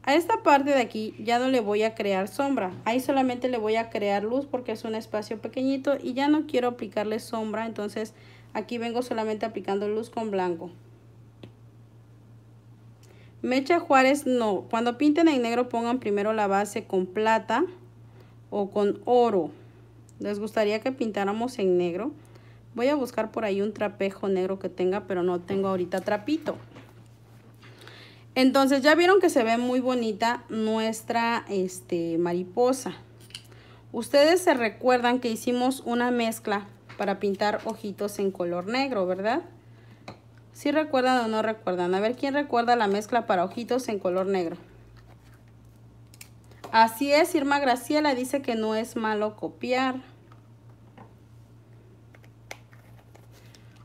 A esta parte de aquí ya no le voy a crear sombra. Ahí solamente le voy a crear luz porque es un espacio pequeñito y ya no quiero aplicarle sombra. Entonces aquí vengo solamente aplicando luz con blanco. Mecha Juárez no. Cuando pinten en negro pongan primero la base con plata o con oro. Les gustaría que pintáramos en negro. Voy a buscar por ahí un trapejo negro que tenga, pero no tengo ahorita trapito. Entonces ya vieron que se ve muy bonita nuestra este, mariposa. Ustedes se recuerdan que hicimos una mezcla para pintar ojitos en color negro, ¿verdad? Si ¿Sí recuerdan o no recuerdan. A ver, ¿quién recuerda la mezcla para ojitos en color negro? Así es, Irma Graciela dice que no es malo copiar.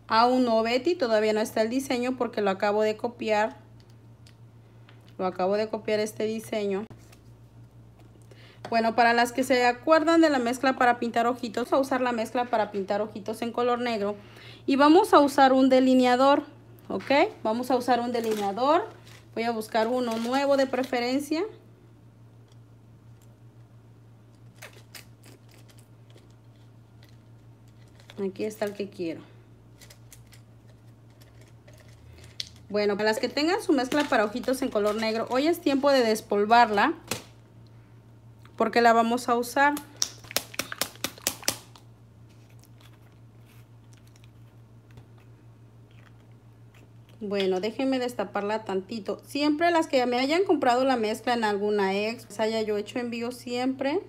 Aún no, Betty, todavía no está el diseño porque lo acabo de copiar acabo de copiar este diseño bueno, para las que se acuerdan de la mezcla para pintar ojitos, vamos a usar la mezcla para pintar ojitos en color negro. Y vamos a usar un delineador, ¿ok? Vamos a usar un delineador. Voy a buscar uno nuevo de preferencia. Aquí está el que quiero. Bueno, para las que tengan su mezcla para ojitos en color negro, hoy es tiempo de despolvarla porque la vamos a usar. Bueno, déjenme destaparla tantito. Siempre las que me hayan comprado la mezcla en alguna ex, haya yo hecho envío siempre,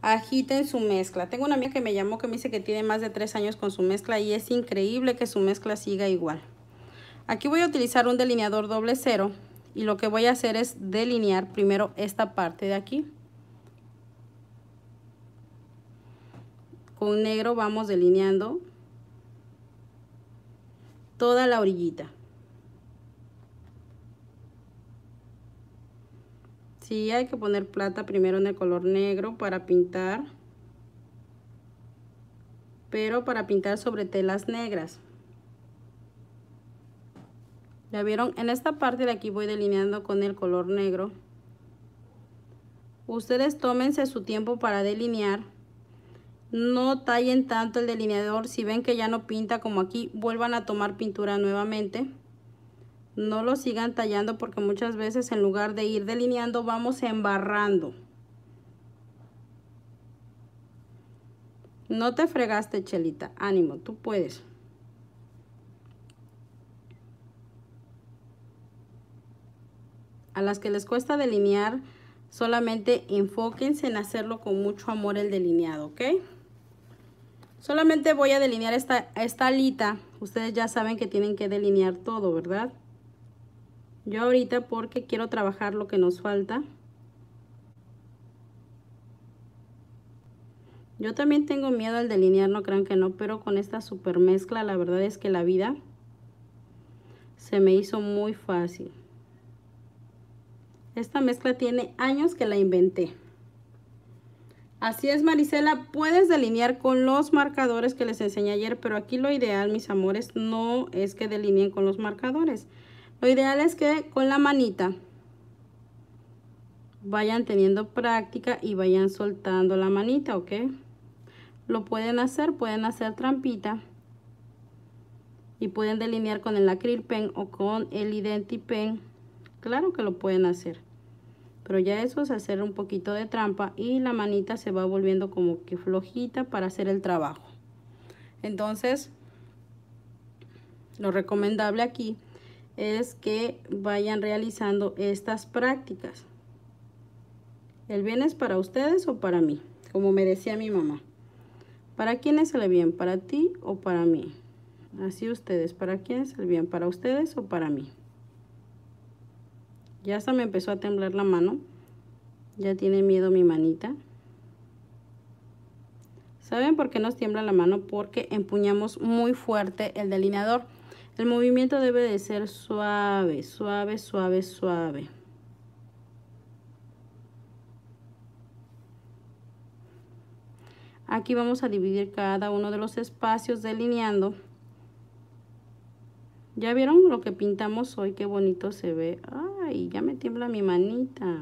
agiten su mezcla. Tengo una amiga que me llamó que me dice que tiene más de tres años con su mezcla y es increíble que su mezcla siga igual. Aquí voy a utilizar un delineador doble cero y lo que voy a hacer es delinear primero esta parte de aquí. Con negro vamos delineando toda la orillita. Si hay que poner plata primero en el color negro para pintar, pero para pintar sobre telas negras ya vieron en esta parte de aquí voy delineando con el color negro ustedes tómense su tiempo para delinear no tallen tanto el delineador si ven que ya no pinta como aquí vuelvan a tomar pintura nuevamente no lo sigan tallando porque muchas veces en lugar de ir delineando vamos embarrando no te fregaste chelita ánimo tú puedes A las que les cuesta delinear, solamente enfóquense en hacerlo con mucho amor el delineado, ¿ok? Solamente voy a delinear esta, esta alita. Ustedes ya saben que tienen que delinear todo, ¿verdad? Yo ahorita porque quiero trabajar lo que nos falta. Yo también tengo miedo al delinear, no crean que no, pero con esta super mezcla la verdad es que la vida se me hizo muy fácil. Esta mezcla tiene años que la inventé. Así es, Marisela, puedes delinear con los marcadores que les enseñé ayer, pero aquí lo ideal, mis amores, no es que delineen con los marcadores. Lo ideal es que con la manita vayan teniendo práctica y vayan soltando la manita, ¿ok? Lo pueden hacer, pueden hacer trampita y pueden delinear con el acril pen o con el identipen Claro que lo pueden hacer. Pero ya eso es hacer un poquito de trampa y la manita se va volviendo como que flojita para hacer el trabajo. Entonces, lo recomendable aquí es que vayan realizando estas prácticas. ¿El bien es para ustedes o para mí? Como me decía mi mamá. ¿Para quién es el bien? ¿Para ti o para mí? Así ustedes. ¿Para quién es el bien? ¿Para ustedes o para mí? Ya hasta me empezó a temblar la mano. Ya tiene miedo mi manita. ¿Saben por qué nos tiembla la mano? Porque empuñamos muy fuerte el delineador. El movimiento debe de ser suave, suave, suave, suave. Aquí vamos a dividir cada uno de los espacios delineando. ¿Ya vieron lo que pintamos hoy? Qué bonito se ve. ¡Ay! y ya me tiembla mi manita.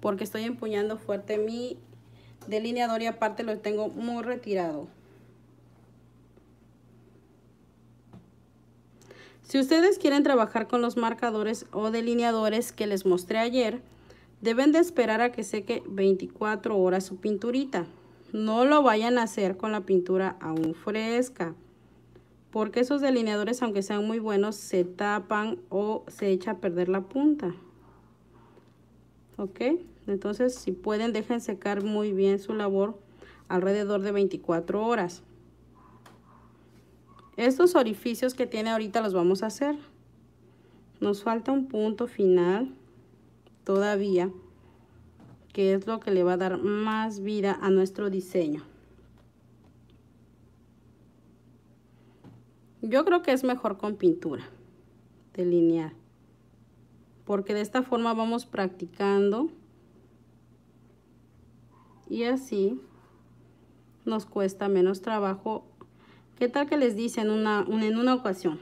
Porque estoy empuñando fuerte mi delineador y aparte lo tengo muy retirado. Si ustedes quieren trabajar con los marcadores o delineadores que les mostré ayer, deben de esperar a que seque 24 horas su pinturita. No lo vayan a hacer con la pintura aún fresca porque esos delineadores, aunque sean muy buenos, se tapan o se echa a perder la punta. ¿Ok? Entonces, si pueden, dejen secar muy bien su labor alrededor de 24 horas. Estos orificios que tiene ahorita los vamos a hacer. Nos falta un punto final todavía, que es lo que le va a dar más vida a nuestro diseño. Yo creo que es mejor con pintura, delinear, porque de esta forma vamos practicando y así nos cuesta menos trabajo. ¿Qué tal que les dicen una, en una ocasión?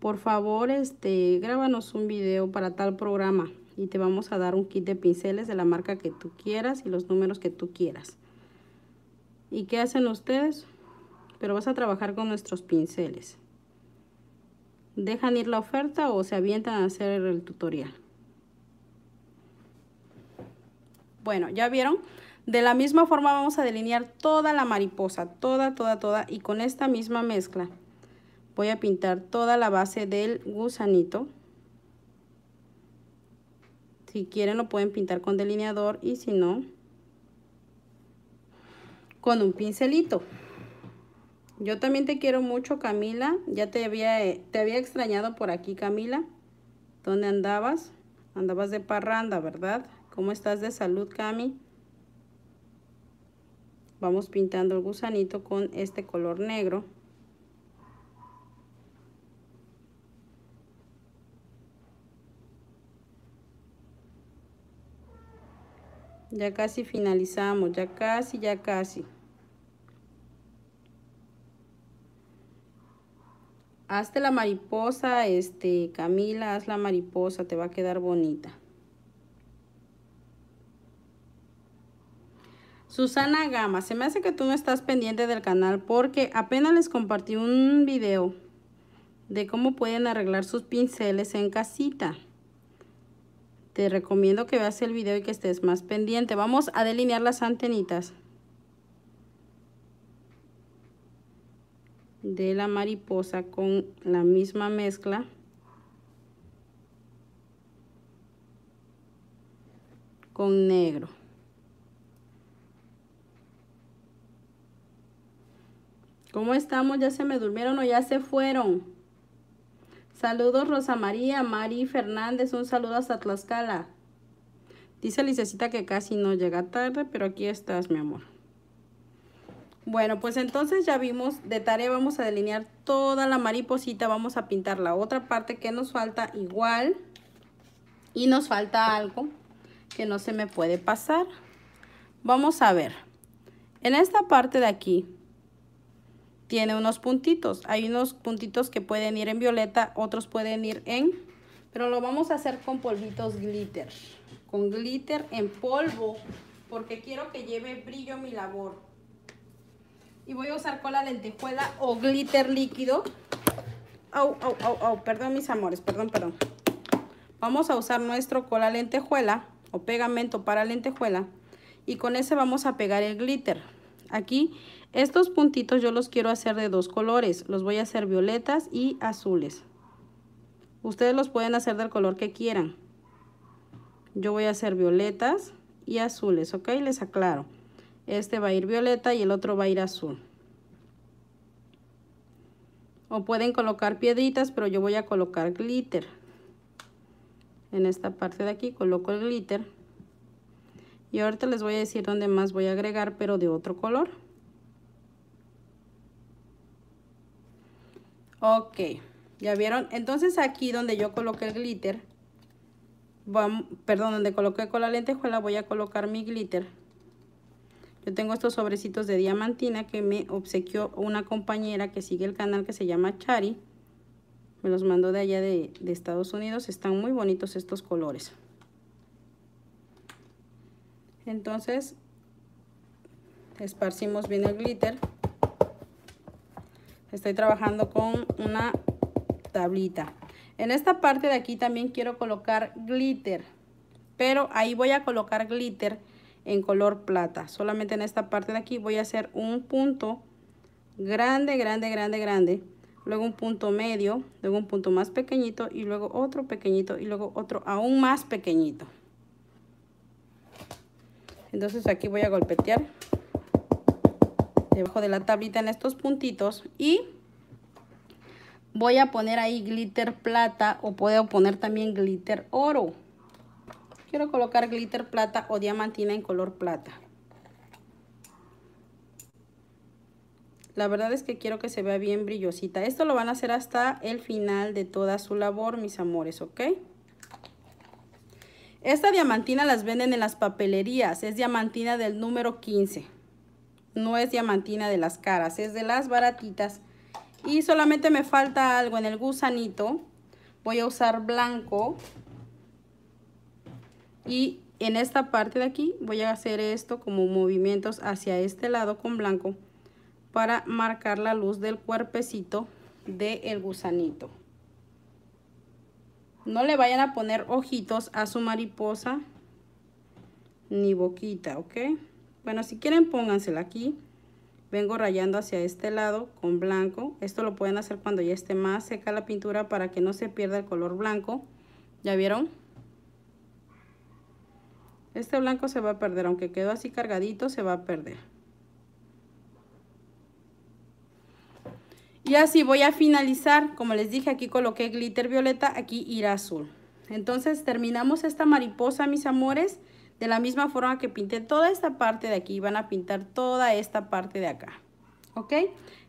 Por favor, este, grábanos un video para tal programa y te vamos a dar un kit de pinceles de la marca que tú quieras y los números que tú quieras. ¿Y qué hacen ustedes? pero vas a trabajar con nuestros pinceles. Dejan ir la oferta o se avientan a hacer el tutorial. Bueno, ya vieron. De la misma forma vamos a delinear toda la mariposa, toda, toda, toda. Y con esta misma mezcla voy a pintar toda la base del gusanito. Si quieren lo pueden pintar con delineador y si no, con un pincelito. Yo también te quiero mucho, Camila. Ya te había, eh, te había extrañado por aquí, Camila. ¿Dónde andabas? Andabas de parranda, ¿verdad? ¿Cómo estás de salud, Cami? Vamos pintando el gusanito con este color negro. Ya casi finalizamos, ya casi, ya casi. hazte la mariposa, este, Camila, haz la mariposa, te va a quedar bonita. Susana Gama, se me hace que tú no estás pendiente del canal porque apenas les compartí un video de cómo pueden arreglar sus pinceles en casita. Te recomiendo que veas el video y que estés más pendiente. Vamos a delinear las antenitas. de la mariposa con la misma mezcla con negro ¿Cómo estamos? ¿Ya se me durmieron o ya se fueron? Saludos Rosa María, Mari Fernández, un saludo hasta Tlaxcala. Dice Licecita que casi no llega tarde, pero aquí estás, mi amor. Bueno, pues entonces ya vimos, de tarea vamos a delinear toda la mariposita, vamos a pintar la otra parte que nos falta igual. Y nos falta algo que no se me puede pasar. Vamos a ver, en esta parte de aquí tiene unos puntitos. Hay unos puntitos que pueden ir en violeta, otros pueden ir en... Pero lo vamos a hacer con polvitos glitter, con glitter en polvo, porque quiero que lleve brillo mi labor. Y voy a usar cola lentejuela o glitter líquido. Au, oh, oh, oh, perdón mis amores, perdón, perdón. Vamos a usar nuestro cola lentejuela o pegamento para lentejuela. Y con ese vamos a pegar el glitter. Aquí, estos puntitos yo los quiero hacer de dos colores. Los voy a hacer violetas y azules. Ustedes los pueden hacer del color que quieran. Yo voy a hacer violetas y azules, ¿ok? Les aclaro. Este va a ir violeta y el otro va a ir azul. O pueden colocar piedritas, pero yo voy a colocar glitter. En esta parte de aquí coloco el glitter. Y ahorita les voy a decir dónde más voy a agregar, pero de otro color. Ok, ya vieron. Entonces aquí donde yo coloqué el glitter, perdón, donde coloqué con la lentejuela voy a colocar mi glitter. Yo tengo estos sobrecitos de diamantina que me obsequió una compañera que sigue el canal que se llama Chari. Me los mandó de allá de, Estados Unidos. Están muy bonitos estos colores. Entonces, esparcimos bien el glitter. Estoy trabajando con una tablita. En esta parte de aquí también quiero colocar glitter. Pero ahí voy a colocar glitter en color plata. Solamente en esta parte de aquí voy a hacer un punto grande, grande, grande, grande. Luego un punto medio, luego un punto más pequeñito y luego otro pequeñito y luego otro aún más pequeñito. Entonces aquí voy a golpetear debajo de la tablita en estos puntitos y voy a poner ahí glitter plata o puedo poner también glitter oro. Quiero colocar glitter plata o diamantina en color plata. La verdad es que quiero que se vea bien brillosita. Esto lo van a hacer hasta el final de toda su labor, mis amores, ¿ok? Esta diamantina las venden en las papelerías. Es diamantina del número 15. No es diamantina de las caras, es de las baratitas. Y solamente me falta algo en el gusanito. Voy a usar blanco. Blanco y en esta parte de aquí voy a hacer esto como movimientos hacia este lado con blanco para marcar la luz del cuerpecito del el gusanito. No le vayan a poner ojitos a su mariposa ni boquita, ¿ok? Bueno, si quieren póngansela aquí. Vengo rayando hacia este lado con blanco. Esto lo pueden hacer cuando ya esté más seca la pintura para que no se pierda el color blanco. ¿Ya vieron? Este blanco se va a perder, aunque quedó así cargadito, se va a perder. Y así voy a finalizar, como les dije, aquí coloqué glitter violeta, aquí irá azul. Entonces terminamos esta mariposa, mis amores, de la misma forma que pinté toda esta parte de aquí. Van a pintar toda esta parte de acá, ¿ok?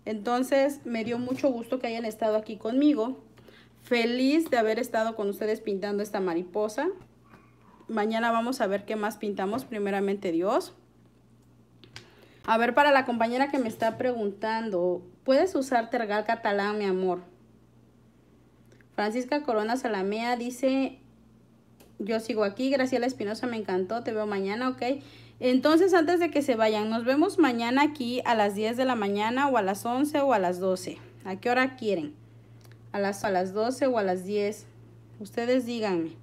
Entonces me dio mucho gusto que hayan estado aquí conmigo. Feliz de haber estado con ustedes pintando esta mariposa. Mañana vamos a ver qué más pintamos, primeramente Dios. A ver, para la compañera que me está preguntando, ¿puedes usar tergal catalán, mi amor? Francisca Corona Salamea dice, yo sigo aquí, Graciela Espinosa, me encantó, te veo mañana, ok. Entonces, antes de que se vayan, nos vemos mañana aquí a las 10 de la mañana o a las 11 o a las 12. ¿A qué hora quieren? A las, a las 12 o a las 10. Ustedes díganme.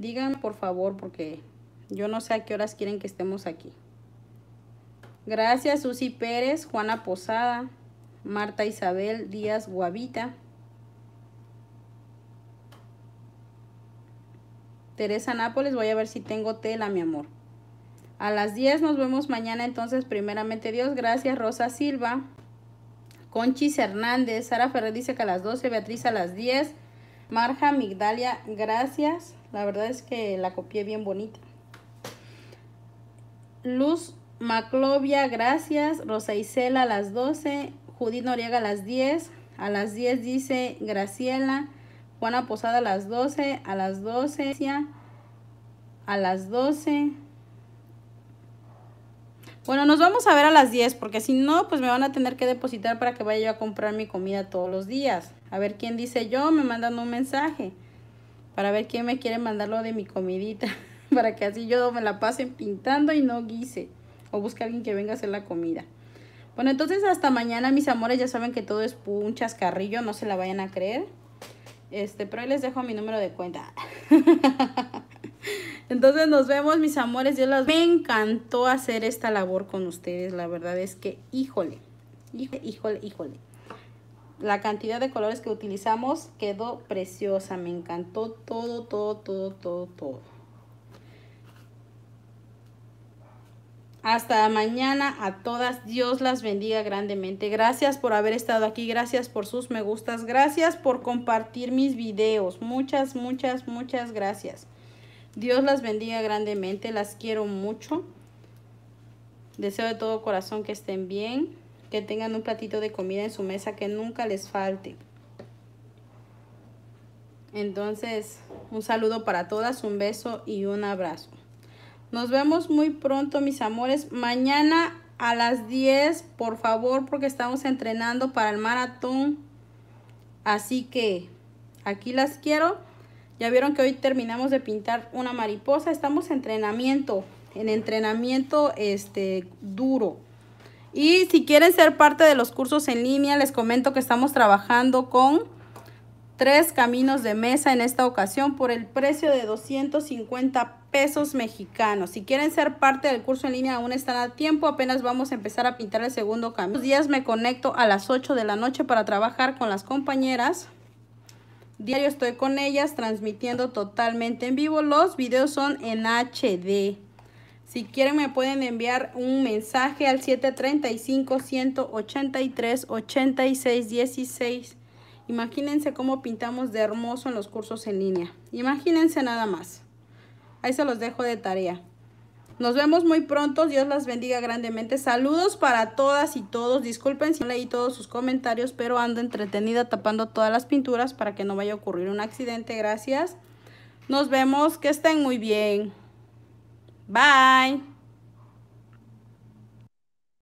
Díganme, por favor porque yo no sé a qué horas quieren que estemos aquí. Gracias Susi Pérez, Juana Posada, Marta Isabel Díaz Guavita. Teresa Nápoles, voy a ver si tengo tela, mi amor. A las 10 nos vemos mañana, entonces, primeramente Dios, gracias Rosa Silva. Conchis Hernández, Sara Ferrer dice que a las 12, Beatriz a las 10, Marja Migdalia, gracias. La verdad es que la copié bien bonita. Luz Maclovia, gracias. Rosa Isela a las 12. Judith Noriega a las 10. A las 10 dice Graciela. Juana Posada a las 12. A las 12. A las 12. Bueno, nos vamos a ver a las 10 porque si no, pues me van a tener que depositar para que vaya yo a comprar mi comida todos los días. A ver quién dice yo, me mandan un mensaje para ver quién me quiere mandar lo de mi comidita, para que así yo me la pase pintando y no guise, o busque a alguien que venga a hacer la comida. Bueno, entonces hasta mañana, mis amores, ya saben que todo es un chascarrillo, no se la vayan a creer. Este, pero ahí les dejo mi número de cuenta. Entonces nos vemos, mis amores. Yo las... Me encantó hacer esta labor con ustedes. La verdad es que, híjole, híjole, híjole. híjole la cantidad de colores que utilizamos quedó preciosa. Me encantó todo, todo, todo, todo, todo. Hasta mañana a todas. Dios las bendiga grandemente. Gracias por haber estado aquí. Gracias por sus me gustas. Gracias por compartir mis videos. Muchas, muchas, muchas gracias. Dios las bendiga grandemente. Las quiero mucho. Deseo de todo corazón que estén bien que tengan un platito de comida en su mesa que nunca les falte. Entonces, un saludo para todas, un beso y un abrazo. Nos vemos muy pronto, mis amores. Mañana a las 10, por favor, porque estamos entrenando para el maratón. Así que aquí las quiero. Ya vieron que hoy terminamos de pintar una mariposa. Estamos en entrenamiento, en entrenamiento este, duro. Y si quieren ser parte de los cursos en línea, les comento que estamos trabajando con tres caminos de mesa en esta ocasión por el precio de 250 pesos mexicanos. Si quieren ser parte del curso en línea aún están a tiempo, apenas vamos a empezar a pintar el segundo camino. Los días me conecto a las 8 de la noche para trabajar con las compañeras. Diario estoy con ellas transmitiendo totalmente en vivo. Los videos son en HD. Si quieren me pueden enviar un mensaje al 735-183-8616. Imagínense cómo pintamos de hermoso en los cursos en línea. Imagínense nada más. Ahí se los dejo de tarea. Nos vemos muy pronto. Dios las bendiga grandemente. Saludos para todas y todos. Disculpen si no leí todos sus comentarios, pero ando entretenida tapando todas las pinturas para que no vaya a ocurrir un accidente. Gracias. Nos vemos. Que estén muy bien. Bye.